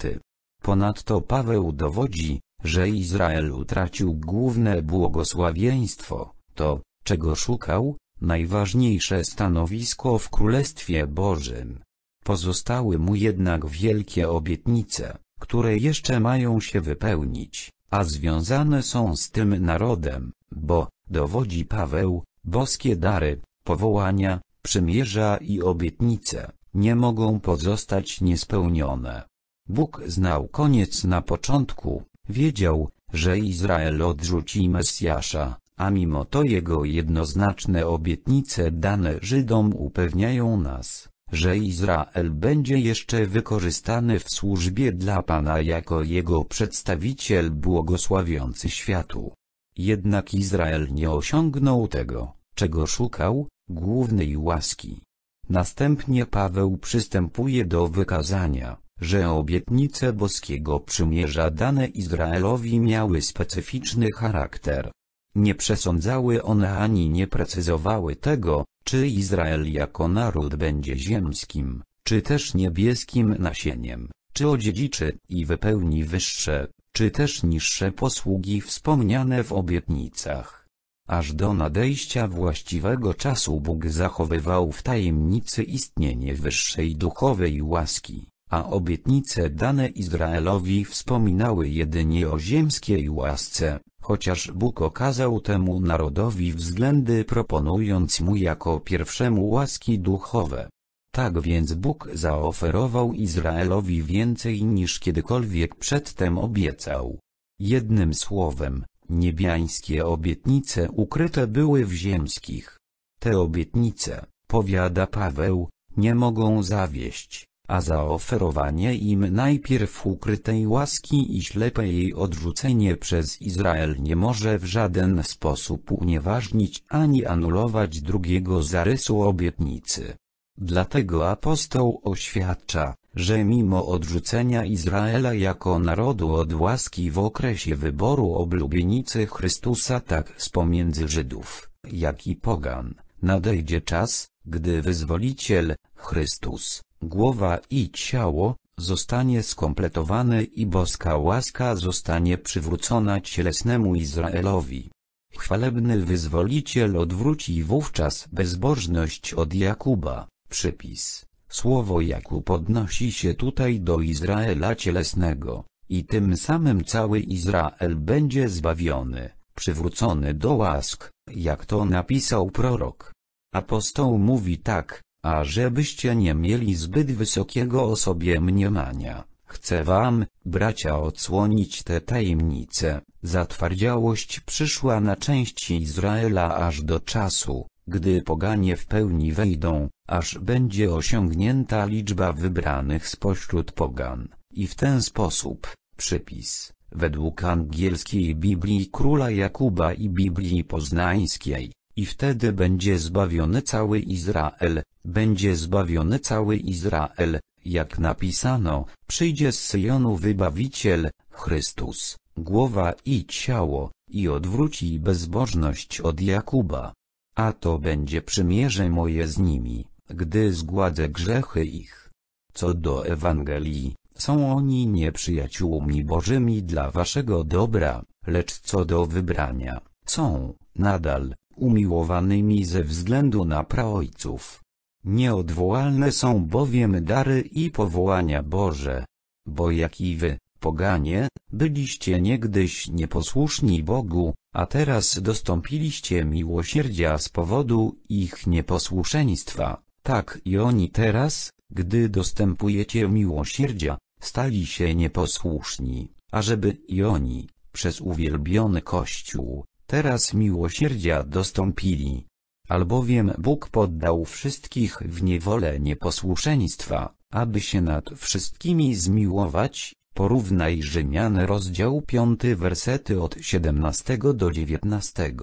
Ponadto Paweł dowodzi, że Izrael utracił główne błogosławieństwo, to, czego szukał, najważniejsze stanowisko w Królestwie Bożym. Pozostały mu jednak wielkie obietnice, które jeszcze mają się wypełnić, a związane są z tym narodem, bo, dowodzi Paweł, boskie dary, powołania, przymierza i obietnice, nie mogą pozostać niespełnione. Bóg znał koniec na początku, wiedział, że Izrael odrzuci Mesjasza, a mimo to jego jednoznaczne obietnice dane Żydom upewniają nas, że Izrael będzie jeszcze wykorzystany w służbie dla Pana jako jego przedstawiciel błogosławiący światu. Jednak Izrael nie osiągnął tego, czego szukał, głównej łaski. Następnie Paweł przystępuje do wykazania, że obietnice boskiego przymierza dane Izraelowi miały specyficzny charakter, nie przesądzały one ani nie precyzowały tego, czy Izrael jako naród będzie ziemskim, czy też niebieskim nasieniem, czy odziedziczy i wypełni wyższe, czy też niższe posługi wspomniane w obietnicach. Aż do nadejścia właściwego czasu Bóg zachowywał w tajemnicy istnienie wyższej duchowej łaski a obietnice dane Izraelowi wspominały jedynie o ziemskiej łasce, chociaż Bóg okazał temu narodowi względy proponując mu jako pierwszemu łaski duchowe. Tak więc Bóg zaoferował Izraelowi więcej niż kiedykolwiek przedtem obiecał. Jednym słowem, niebiańskie obietnice ukryte były w ziemskich. Te obietnice, powiada Paweł, nie mogą zawieść a zaoferowanie im najpierw ukrytej łaski i ślepe jej odrzucenie przez Izrael nie może w żaden sposób unieważnić ani anulować drugiego zarysu obietnicy. Dlatego apostoł oświadcza, że mimo odrzucenia Izraela jako narodu od łaski w okresie wyboru oblubienicy Chrystusa tak z pomiędzy Żydów, jak i pogan, nadejdzie czas, gdy wyzwoliciel, Chrystus, głowa i ciało, zostanie skompletowane i boska łaska zostanie przywrócona cielesnemu Izraelowi. Chwalebny wyzwoliciel odwróci wówczas bezbożność od Jakuba. Przypis. Słowo Jakub odnosi się tutaj do Izraela cielesnego, i tym samym cały Izrael będzie zbawiony, przywrócony do łask, jak to napisał prorok. Apostoł mówi tak, a żebyście nie mieli zbyt wysokiego o sobie mniemania. Chcę wam, bracia odsłonić te tajemnice, zatwardziałość przyszła na części Izraela aż do czasu, gdy poganie w pełni wejdą, aż będzie osiągnięta liczba wybranych spośród pogan, i w ten sposób, przypis, według angielskiej Biblii króla Jakuba i Biblii poznańskiej, i wtedy będzie zbawiony cały Izrael, będzie zbawiony cały Izrael, jak napisano, przyjdzie z Syjonu Wybawiciel, Chrystus, głowa i ciało, i odwróci bezbożność od Jakuba. A to będzie przymierze moje z nimi, gdy zgładzę grzechy ich. Co do Ewangelii, są oni nieprzyjaciółmi Bożymi dla waszego dobra, lecz co do wybrania, są, nadal, umiłowanymi ze względu na praojców. Nieodwołalne są bowiem dary i powołania Boże. Bo jak i wy, poganie, byliście niegdyś nieposłuszni Bogu, a teraz dostąpiliście miłosierdzia z powodu ich nieposłuszeństwa, tak i oni teraz, gdy dostępujecie miłosierdzia, stali się nieposłuszni, ażeby i oni, przez uwielbiony Kościół, teraz miłosierdzia dostąpili. Albowiem Bóg poddał wszystkich w niewolę nieposłuszeństwa, aby się nad wszystkimi zmiłować, porównaj Rzymian rozdział 5 wersety od 17 do 19.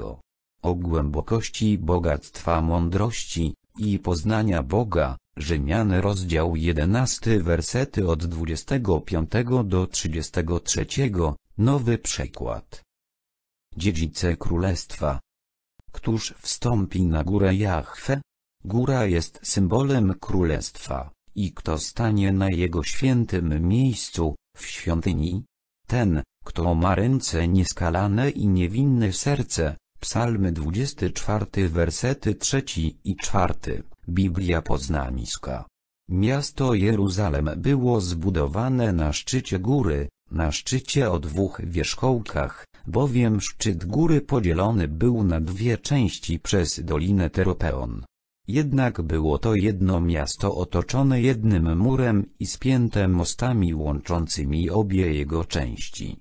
O głębokości bogactwa mądrości i poznania Boga, Rzymian rozdział 11 wersety od 25 do 33, nowy przykład dziedzice królestwa. Któż wstąpi na górę Jahwe? Góra jest symbolem królestwa, i kto stanie na jego świętym miejscu, w świątyni? Ten, kto ma ręce nieskalane i niewinne serce, Psalmy 24 wersety 3 i 4, Biblia Poznańska. Miasto Jeruzalem było zbudowane na szczycie góry, na szczycie o dwóch wierzchołkach, bowiem szczyt góry podzielony był na dwie części przez Dolinę Teropeon. Jednak było to jedno miasto otoczone jednym murem i spięte mostami łączącymi obie jego części.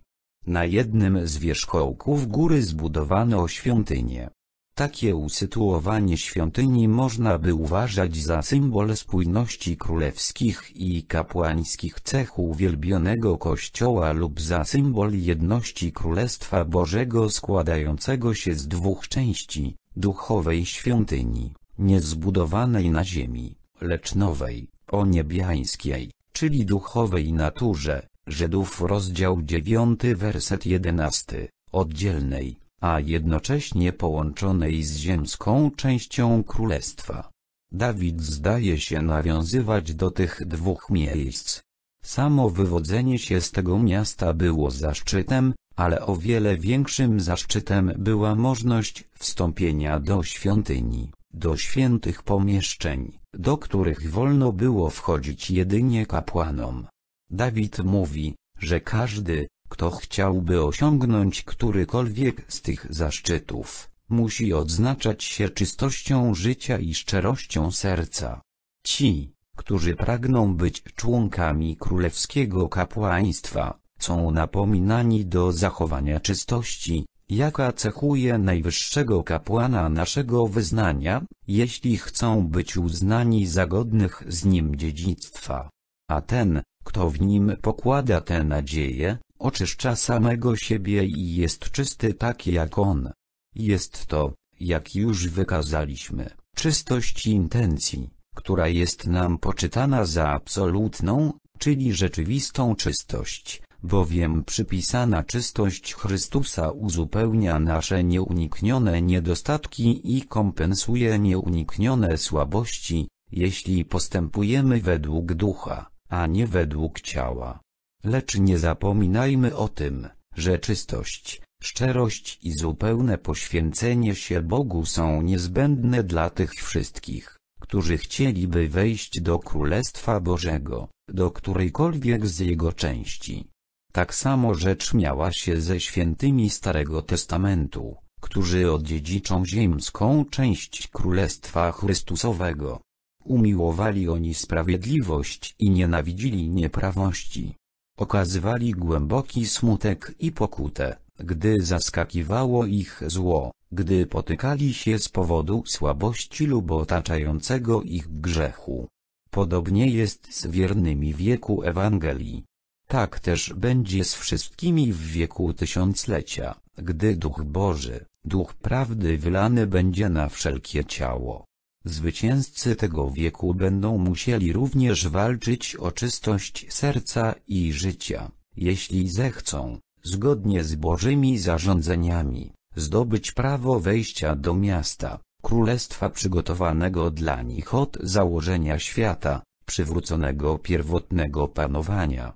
Na jednym z wierzchołków góry zbudowano świątynię. Takie usytuowanie świątyni można by uważać za symbol spójności królewskich i kapłańskich cech uwielbionego kościoła lub za symbol jedności Królestwa Bożego składającego się z dwóch części, duchowej świątyni, niezbudowanej na ziemi, lecz nowej, o niebiańskiej, czyli duchowej naturze, Żydów rozdział 9 werset 11, oddzielnej a jednocześnie połączonej z ziemską częścią królestwa. Dawid zdaje się nawiązywać do tych dwóch miejsc. Samo wywodzenie się z tego miasta było zaszczytem, ale o wiele większym zaszczytem była możliwość wstąpienia do świątyni, do świętych pomieszczeń, do których wolno było wchodzić jedynie kapłanom. Dawid mówi, że każdy, kto chciałby osiągnąć którykolwiek z tych zaszczytów, musi odznaczać się czystością życia i szczerością serca. Ci, którzy pragną być członkami królewskiego kapłaństwa, są napominani do zachowania czystości, jaka cechuje najwyższego kapłana naszego wyznania, jeśli chcą być uznani za godnych z nim dziedzictwa. A ten, kto w nim pokłada te nadzieje, oczyszcza samego siebie i jest czysty tak jak on. Jest to, jak już wykazaliśmy, czystość intencji, która jest nam poczytana za absolutną, czyli rzeczywistą czystość, bowiem przypisana czystość Chrystusa uzupełnia nasze nieuniknione niedostatki i kompensuje nieuniknione słabości, jeśli postępujemy według ducha, a nie według ciała. Lecz nie zapominajmy o tym, że czystość, szczerość i zupełne poświęcenie się Bogu są niezbędne dla tych wszystkich, którzy chcieliby wejść do Królestwa Bożego, do którejkolwiek z jego części. Tak samo rzecz miała się ze świętymi Starego Testamentu, którzy odziedziczą ziemską część Królestwa Chrystusowego. Umiłowali oni sprawiedliwość i nienawidzili nieprawości okazywali głęboki smutek i pokutę, gdy zaskakiwało ich zło, gdy potykali się z powodu słabości lub otaczającego ich grzechu. Podobnie jest z wiernymi wieku Ewangelii. Tak też będzie z wszystkimi w wieku tysiąclecia, gdy Duch Boży, Duch Prawdy wylany będzie na wszelkie ciało. Zwycięzcy tego wieku będą musieli również walczyć o czystość serca i życia, jeśli zechcą, zgodnie z Bożymi zarządzeniami, zdobyć prawo wejścia do miasta, królestwa przygotowanego dla nich od założenia świata, przywróconego pierwotnego panowania.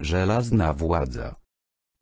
Żelazna władza.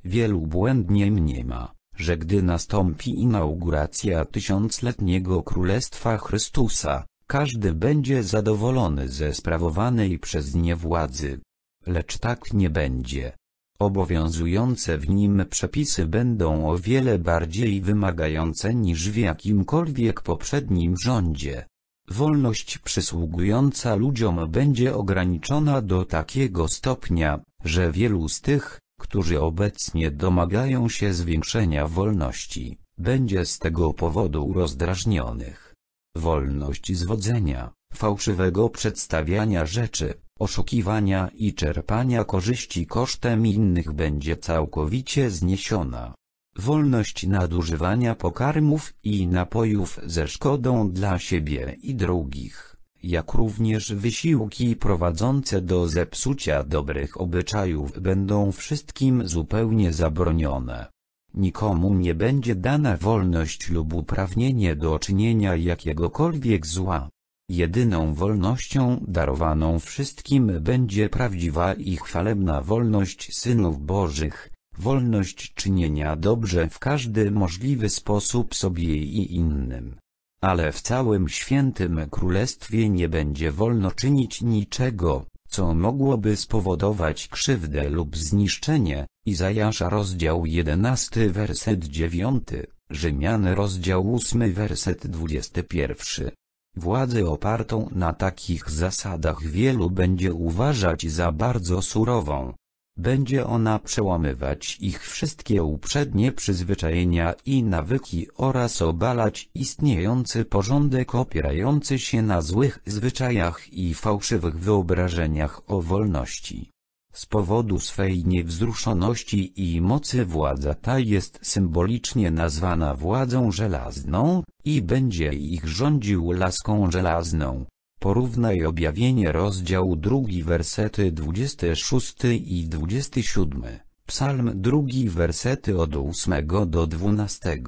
Wielu błędnie mniema, że gdy nastąpi inauguracja tysiącletniego Królestwa Chrystusa, każdy będzie zadowolony ze sprawowanej przez nie władzy. Lecz tak nie będzie. Obowiązujące w nim przepisy będą o wiele bardziej wymagające niż w jakimkolwiek poprzednim rządzie. Wolność przysługująca ludziom będzie ograniczona do takiego stopnia, że wielu z tych, którzy obecnie domagają się zwiększenia wolności, będzie z tego powodu rozdrażnionych. Wolność zwodzenia, fałszywego przedstawiania rzeczy, oszukiwania i czerpania korzyści kosztem innych będzie całkowicie zniesiona. Wolność nadużywania pokarmów i napojów ze szkodą dla siebie i drugich jak również wysiłki prowadzące do zepsucia dobrych obyczajów będą wszystkim zupełnie zabronione. Nikomu nie będzie dana wolność lub uprawnienie do czynienia jakiegokolwiek zła. Jedyną wolnością darowaną wszystkim będzie prawdziwa i chwalebna wolność synów Bożych, wolność czynienia dobrze w każdy możliwy sposób sobie i innym ale w całym świętym królestwie nie będzie wolno czynić niczego, co mogłoby spowodować krzywdę lub zniszczenie, Izajasza rozdział 11 werset 9, Rzymian rozdział 8 werset 21. Władzę opartą na takich zasadach wielu będzie uważać za bardzo surową, będzie ona przełamywać ich wszystkie uprzednie przyzwyczajenia i nawyki oraz obalać istniejący porządek opierający się na złych zwyczajach i fałszywych wyobrażeniach o wolności. Z powodu swej niewzruszoności i mocy władza ta jest symbolicznie nazwana władzą żelazną i będzie ich rządził laską żelazną. Porównaj objawienie rozdział 2 wersety 26 i 27, psalm 2 wersety od 8 do 12,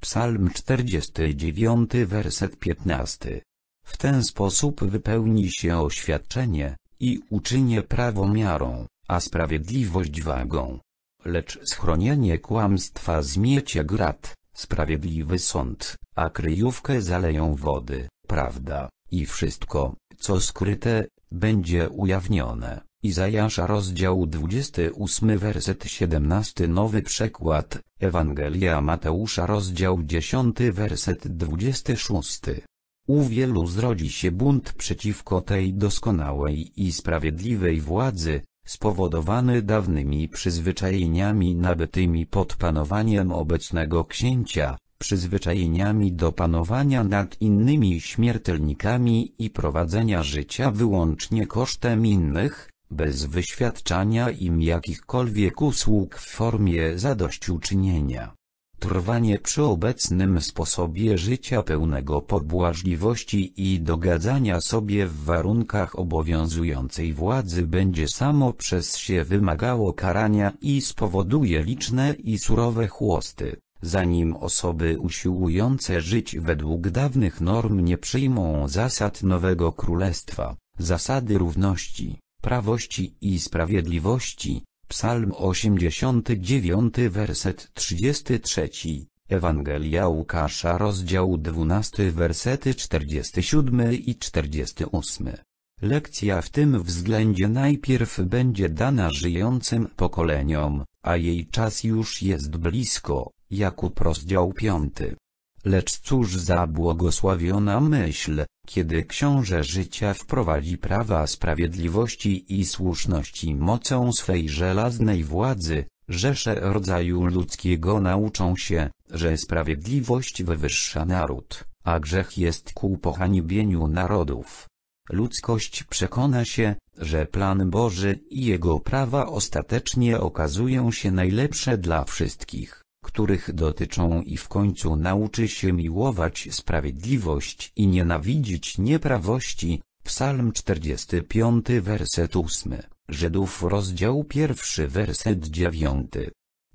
psalm 49 werset 15. W ten sposób wypełni się oświadczenie, i uczynię prawo miarą, a sprawiedliwość wagą. Lecz schronienie kłamstwa zmiecie grat, sprawiedliwy sąd, a kryjówkę zaleją wody, prawda. I wszystko, co skryte, będzie ujawnione. Izajasza rozdział 28 werset 17 Nowy przekład, Ewangelia Mateusza rozdział 10 werset 26 u wielu zrodzi się bunt przeciwko tej doskonałej i sprawiedliwej władzy, spowodowany dawnymi przyzwyczajeniami nabytymi pod panowaniem obecnego księcia, przyzwyczajeniami do panowania nad innymi śmiertelnikami i prowadzenia życia wyłącznie kosztem innych, bez wyświadczania im jakichkolwiek usług w formie zadośćuczynienia. Trwanie przy obecnym sposobie życia pełnego pobłażliwości i dogadzania sobie w warunkach obowiązującej władzy będzie samo przez się wymagało karania i spowoduje liczne i surowe chłosty zanim osoby usiłujące żyć według dawnych norm nie przyjmą zasad nowego królestwa, zasady równości, prawości i sprawiedliwości. Psalm 89 werset 33, Ewangelia Łukasza rozdział 12 wersety 47 i 48. Lekcja w tym względzie najpierw będzie dana żyjącym pokoleniom, a jej czas już jest blisko. Jakub rozdział 5. Lecz cóż za błogosławiona myśl, kiedy książę życia wprowadzi prawa sprawiedliwości i słuszności mocą swej żelaznej władzy, rzesze rodzaju ludzkiego nauczą się, że sprawiedliwość wywyższa naród, a grzech jest ku pohanibieniu narodów. Ludzkość przekona się, że plan Boży i jego prawa ostatecznie okazują się najlepsze dla wszystkich których dotyczą i w końcu nauczy się miłować sprawiedliwość i nienawidzić nieprawości. Psalm 45 werset 8, Żydów rozdział 1 werset 9.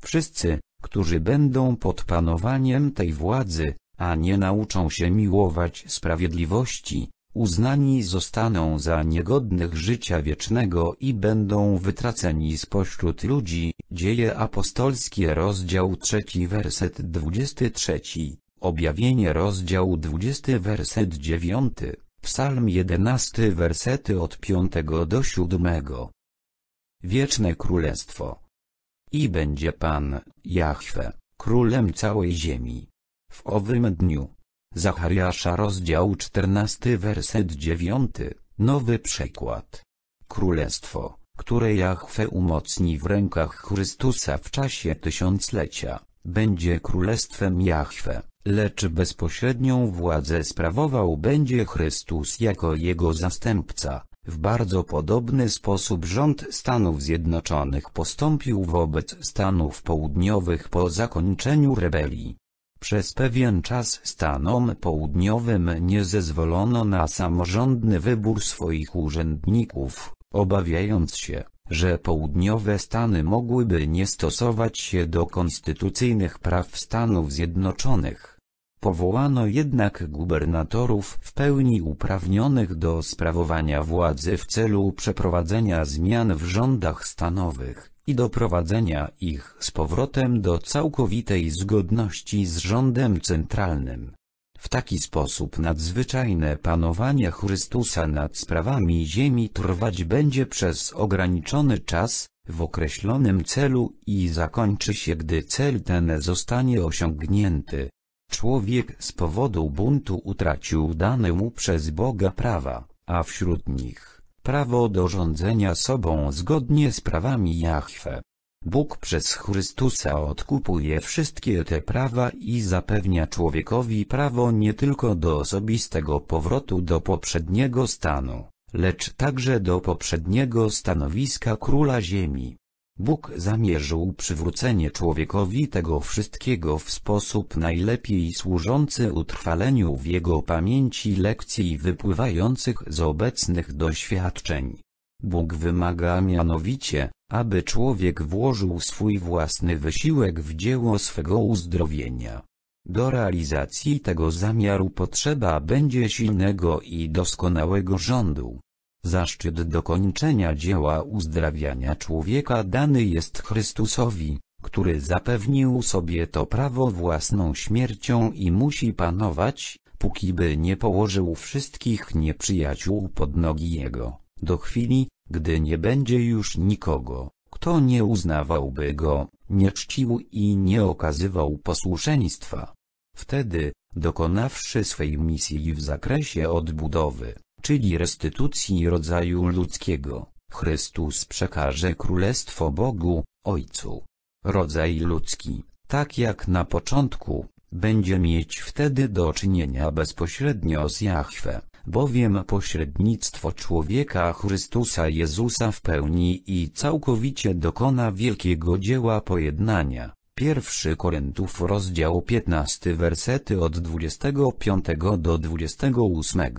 Wszyscy, którzy będą pod panowaniem tej władzy, a nie nauczą się miłować sprawiedliwości, uznani zostaną za niegodnych życia wiecznego i będą wytraceni spośród ludzi. Dzieje apostolskie rozdział 3 werset 23, objawienie rozdział 20 werset 9, psalm 11 wersety od 5 do 7. Wieczne Królestwo. I będzie Pan, Jahwe, królem całej ziemi. W owym dniu, Zachariasza rozdział 14 werset 9, nowy przekład. Królestwo, które Jahwe umocni w rękach Chrystusa w czasie tysiąclecia, będzie królestwem Jahwe, lecz bezpośrednią władzę sprawował będzie Chrystus jako jego zastępca. W bardzo podobny sposób rząd Stanów Zjednoczonych postąpił wobec Stanów Południowych po zakończeniu rebelii. Przez pewien czas Stanom Południowym nie zezwolono na samorządny wybór swoich urzędników, obawiając się, że południowe Stany mogłyby nie stosować się do konstytucyjnych praw Stanów Zjednoczonych. Powołano jednak gubernatorów w pełni uprawnionych do sprawowania władzy w celu przeprowadzenia zmian w rządach stanowych i doprowadzenia ich z powrotem do całkowitej zgodności z rządem centralnym. W taki sposób nadzwyczajne panowanie Chrystusa nad sprawami ziemi trwać będzie przez ograniczony czas, w określonym celu i zakończy się gdy cel ten zostanie osiągnięty. Człowiek z powodu buntu utracił dane mu przez Boga prawa, a wśród nich prawo do rządzenia sobą zgodnie z prawami Jahwe. Bóg przez Chrystusa odkupuje wszystkie te prawa i zapewnia człowiekowi prawo nie tylko do osobistego powrotu do poprzedniego stanu, lecz także do poprzedniego stanowiska króla ziemi. Bóg zamierzył przywrócenie człowiekowi tego wszystkiego w sposób najlepiej służący utrwaleniu w jego pamięci lekcji wypływających z obecnych doświadczeń. Bóg wymaga mianowicie, aby człowiek włożył swój własny wysiłek w dzieło swego uzdrowienia. Do realizacji tego zamiaru potrzeba będzie silnego i doskonałego rządu. Zaszczyt dokończenia dzieła uzdrawiania człowieka dany jest Chrystusowi, który zapewnił sobie to prawo własną śmiercią i musi panować, póki by nie położył wszystkich nieprzyjaciół pod nogi jego, do chwili, gdy nie będzie już nikogo, kto nie uznawałby go, nie czcił i nie okazywał posłuszeństwa. Wtedy, dokonawszy swej misji w zakresie odbudowy czyli restytucji rodzaju ludzkiego, Chrystus przekaże Królestwo Bogu, Ojcu. Rodzaj ludzki, tak jak na początku, będzie mieć wtedy do czynienia bezpośrednio z Jahwe, bowiem pośrednictwo człowieka Chrystusa Jezusa w pełni i całkowicie dokona wielkiego dzieła pojednania. 1 Korintów rozdział 15 wersety od 25 do 28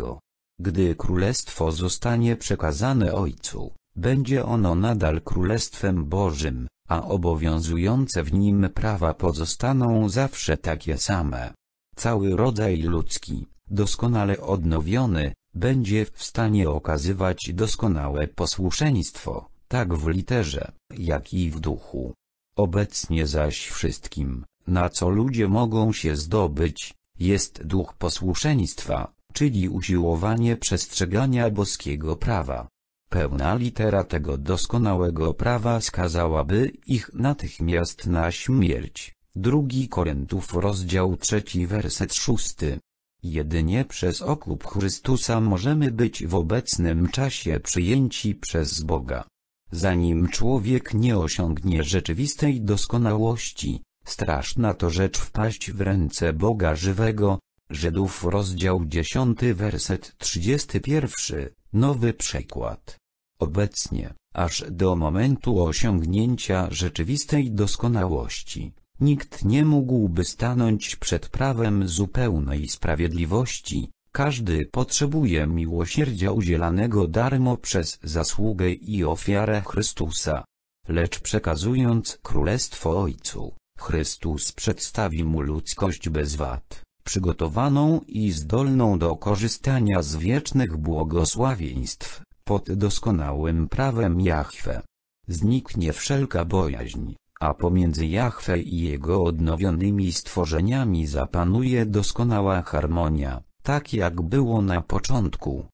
gdy królestwo zostanie przekazane Ojcu, będzie ono nadal Królestwem Bożym, a obowiązujące w nim prawa pozostaną zawsze takie same. Cały rodzaj ludzki, doskonale odnowiony, będzie w stanie okazywać doskonałe posłuszeństwo, tak w literze, jak i w duchu. Obecnie zaś wszystkim, na co ludzie mogą się zdobyć, jest duch posłuszeństwa, czyli usiłowanie przestrzegania boskiego prawa. Pełna litera tego doskonałego prawa skazałaby ich natychmiast na śmierć. Drugi Korintów rozdział trzeci werset szósty. Jedynie przez okup Chrystusa możemy być w obecnym czasie przyjęci przez Boga. Zanim człowiek nie osiągnie rzeczywistej doskonałości, straszna to rzecz wpaść w ręce Boga żywego, Żydów rozdział 10 werset 31, nowy przekład. Obecnie, aż do momentu osiągnięcia rzeczywistej doskonałości, nikt nie mógłby stanąć przed prawem zupełnej sprawiedliwości, każdy potrzebuje miłosierdzia udzielanego darmo przez zasługę i ofiarę Chrystusa. Lecz przekazując Królestwo Ojcu, Chrystus przedstawi mu ludzkość bez wad przygotowaną i zdolną do korzystania z wiecznych błogosławieństw, pod doskonałym prawem Jahwe. Zniknie wszelka bojaźń, a pomiędzy Jahwe i jego odnowionymi stworzeniami zapanuje doskonała harmonia, tak jak było na początku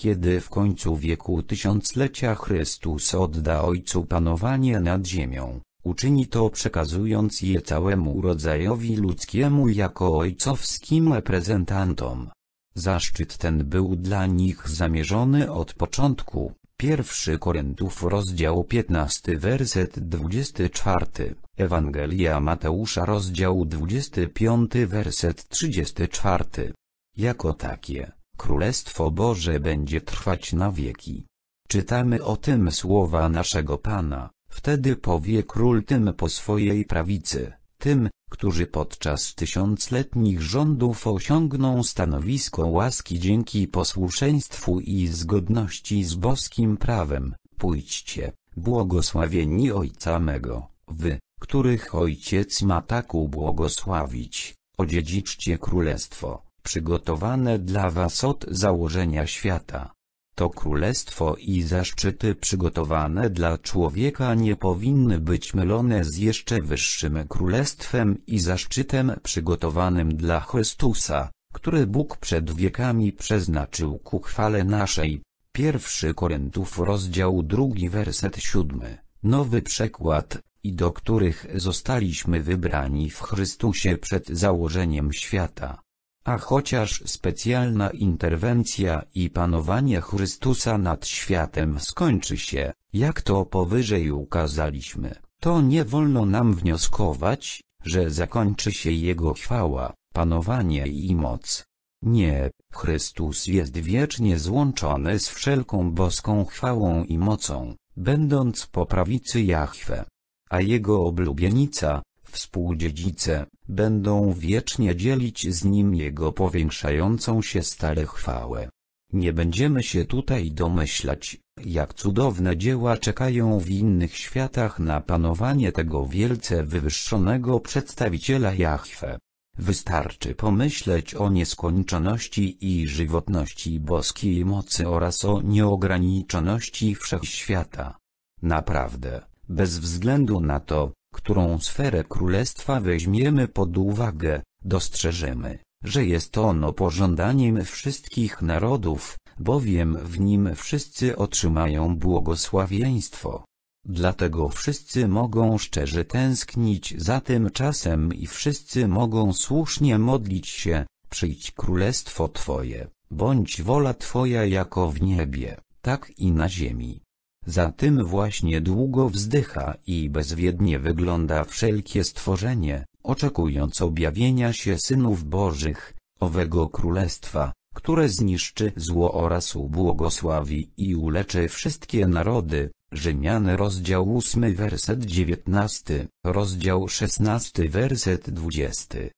kiedy w końcu wieku tysiąclecia Chrystus odda Ojcu panowanie nad ziemią, Uczyni to przekazując je całemu rodzajowi ludzkiemu jako ojcowskim reprezentantom. Zaszczyt ten był dla nich zamierzony od początku. 1 Korintów rozdział 15 werset 24, Ewangelia Mateusza rozdział 25 werset 34. Jako takie, Królestwo Boże będzie trwać na wieki. Czytamy o tym słowa naszego Pana. Wtedy powie król tym po swojej prawicy, tym, którzy podczas tysiącletnich rządów osiągną stanowisko łaski dzięki posłuszeństwu i zgodności z boskim prawem, pójdźcie, błogosławieni Ojca mego, wy, których Ojciec ma tak ubłogosławić, odziedziczcie królestwo, przygotowane dla was od założenia świata. To królestwo i zaszczyty przygotowane dla człowieka nie powinny być mylone z jeszcze wyższym królestwem i zaszczytem przygotowanym dla Chrystusa, który Bóg przed wiekami przeznaczył ku chwale naszej. 1 Korintów rozdział 2 werset 7, nowy przekład, i do których zostaliśmy wybrani w Chrystusie przed założeniem świata a chociaż specjalna interwencja i panowanie Chrystusa nad światem skończy się, jak to powyżej ukazaliśmy, to nie wolno nam wnioskować, że zakończy się Jego chwała, panowanie i moc. Nie, Chrystus jest wiecznie złączony z wszelką boską chwałą i mocą, będąc po prawicy Jahwe. A Jego oblubienica, Współdziedzice będą wiecznie dzielić z nim jego powiększającą się stale chwałę. Nie będziemy się tutaj domyślać, jak cudowne dzieła czekają w innych światach na panowanie tego wielce wywyższonego przedstawiciela Jahwe. Wystarczy pomyśleć o nieskończoności i żywotności boskiej mocy oraz o nieograniczoności wszechświata. Naprawdę, bez względu na to, którą sferę królestwa weźmiemy pod uwagę, dostrzeżemy, że jest ono pożądaniem wszystkich narodów, bowiem w nim wszyscy otrzymają błogosławieństwo. Dlatego wszyscy mogą szczerze tęsknić za tym czasem i wszyscy mogą słusznie modlić się, przyjdź królestwo Twoje, bądź wola Twoja jako w niebie, tak i na ziemi. Za tym właśnie długo wzdycha i bezwiednie wygląda wszelkie stworzenie, oczekując objawienia się synów bożych, owego królestwa, które zniszczy zło oraz ubłogosławi i uleczy wszystkie narody. Rzymian rozdział 8 werset 19, rozdział 16 werset 20.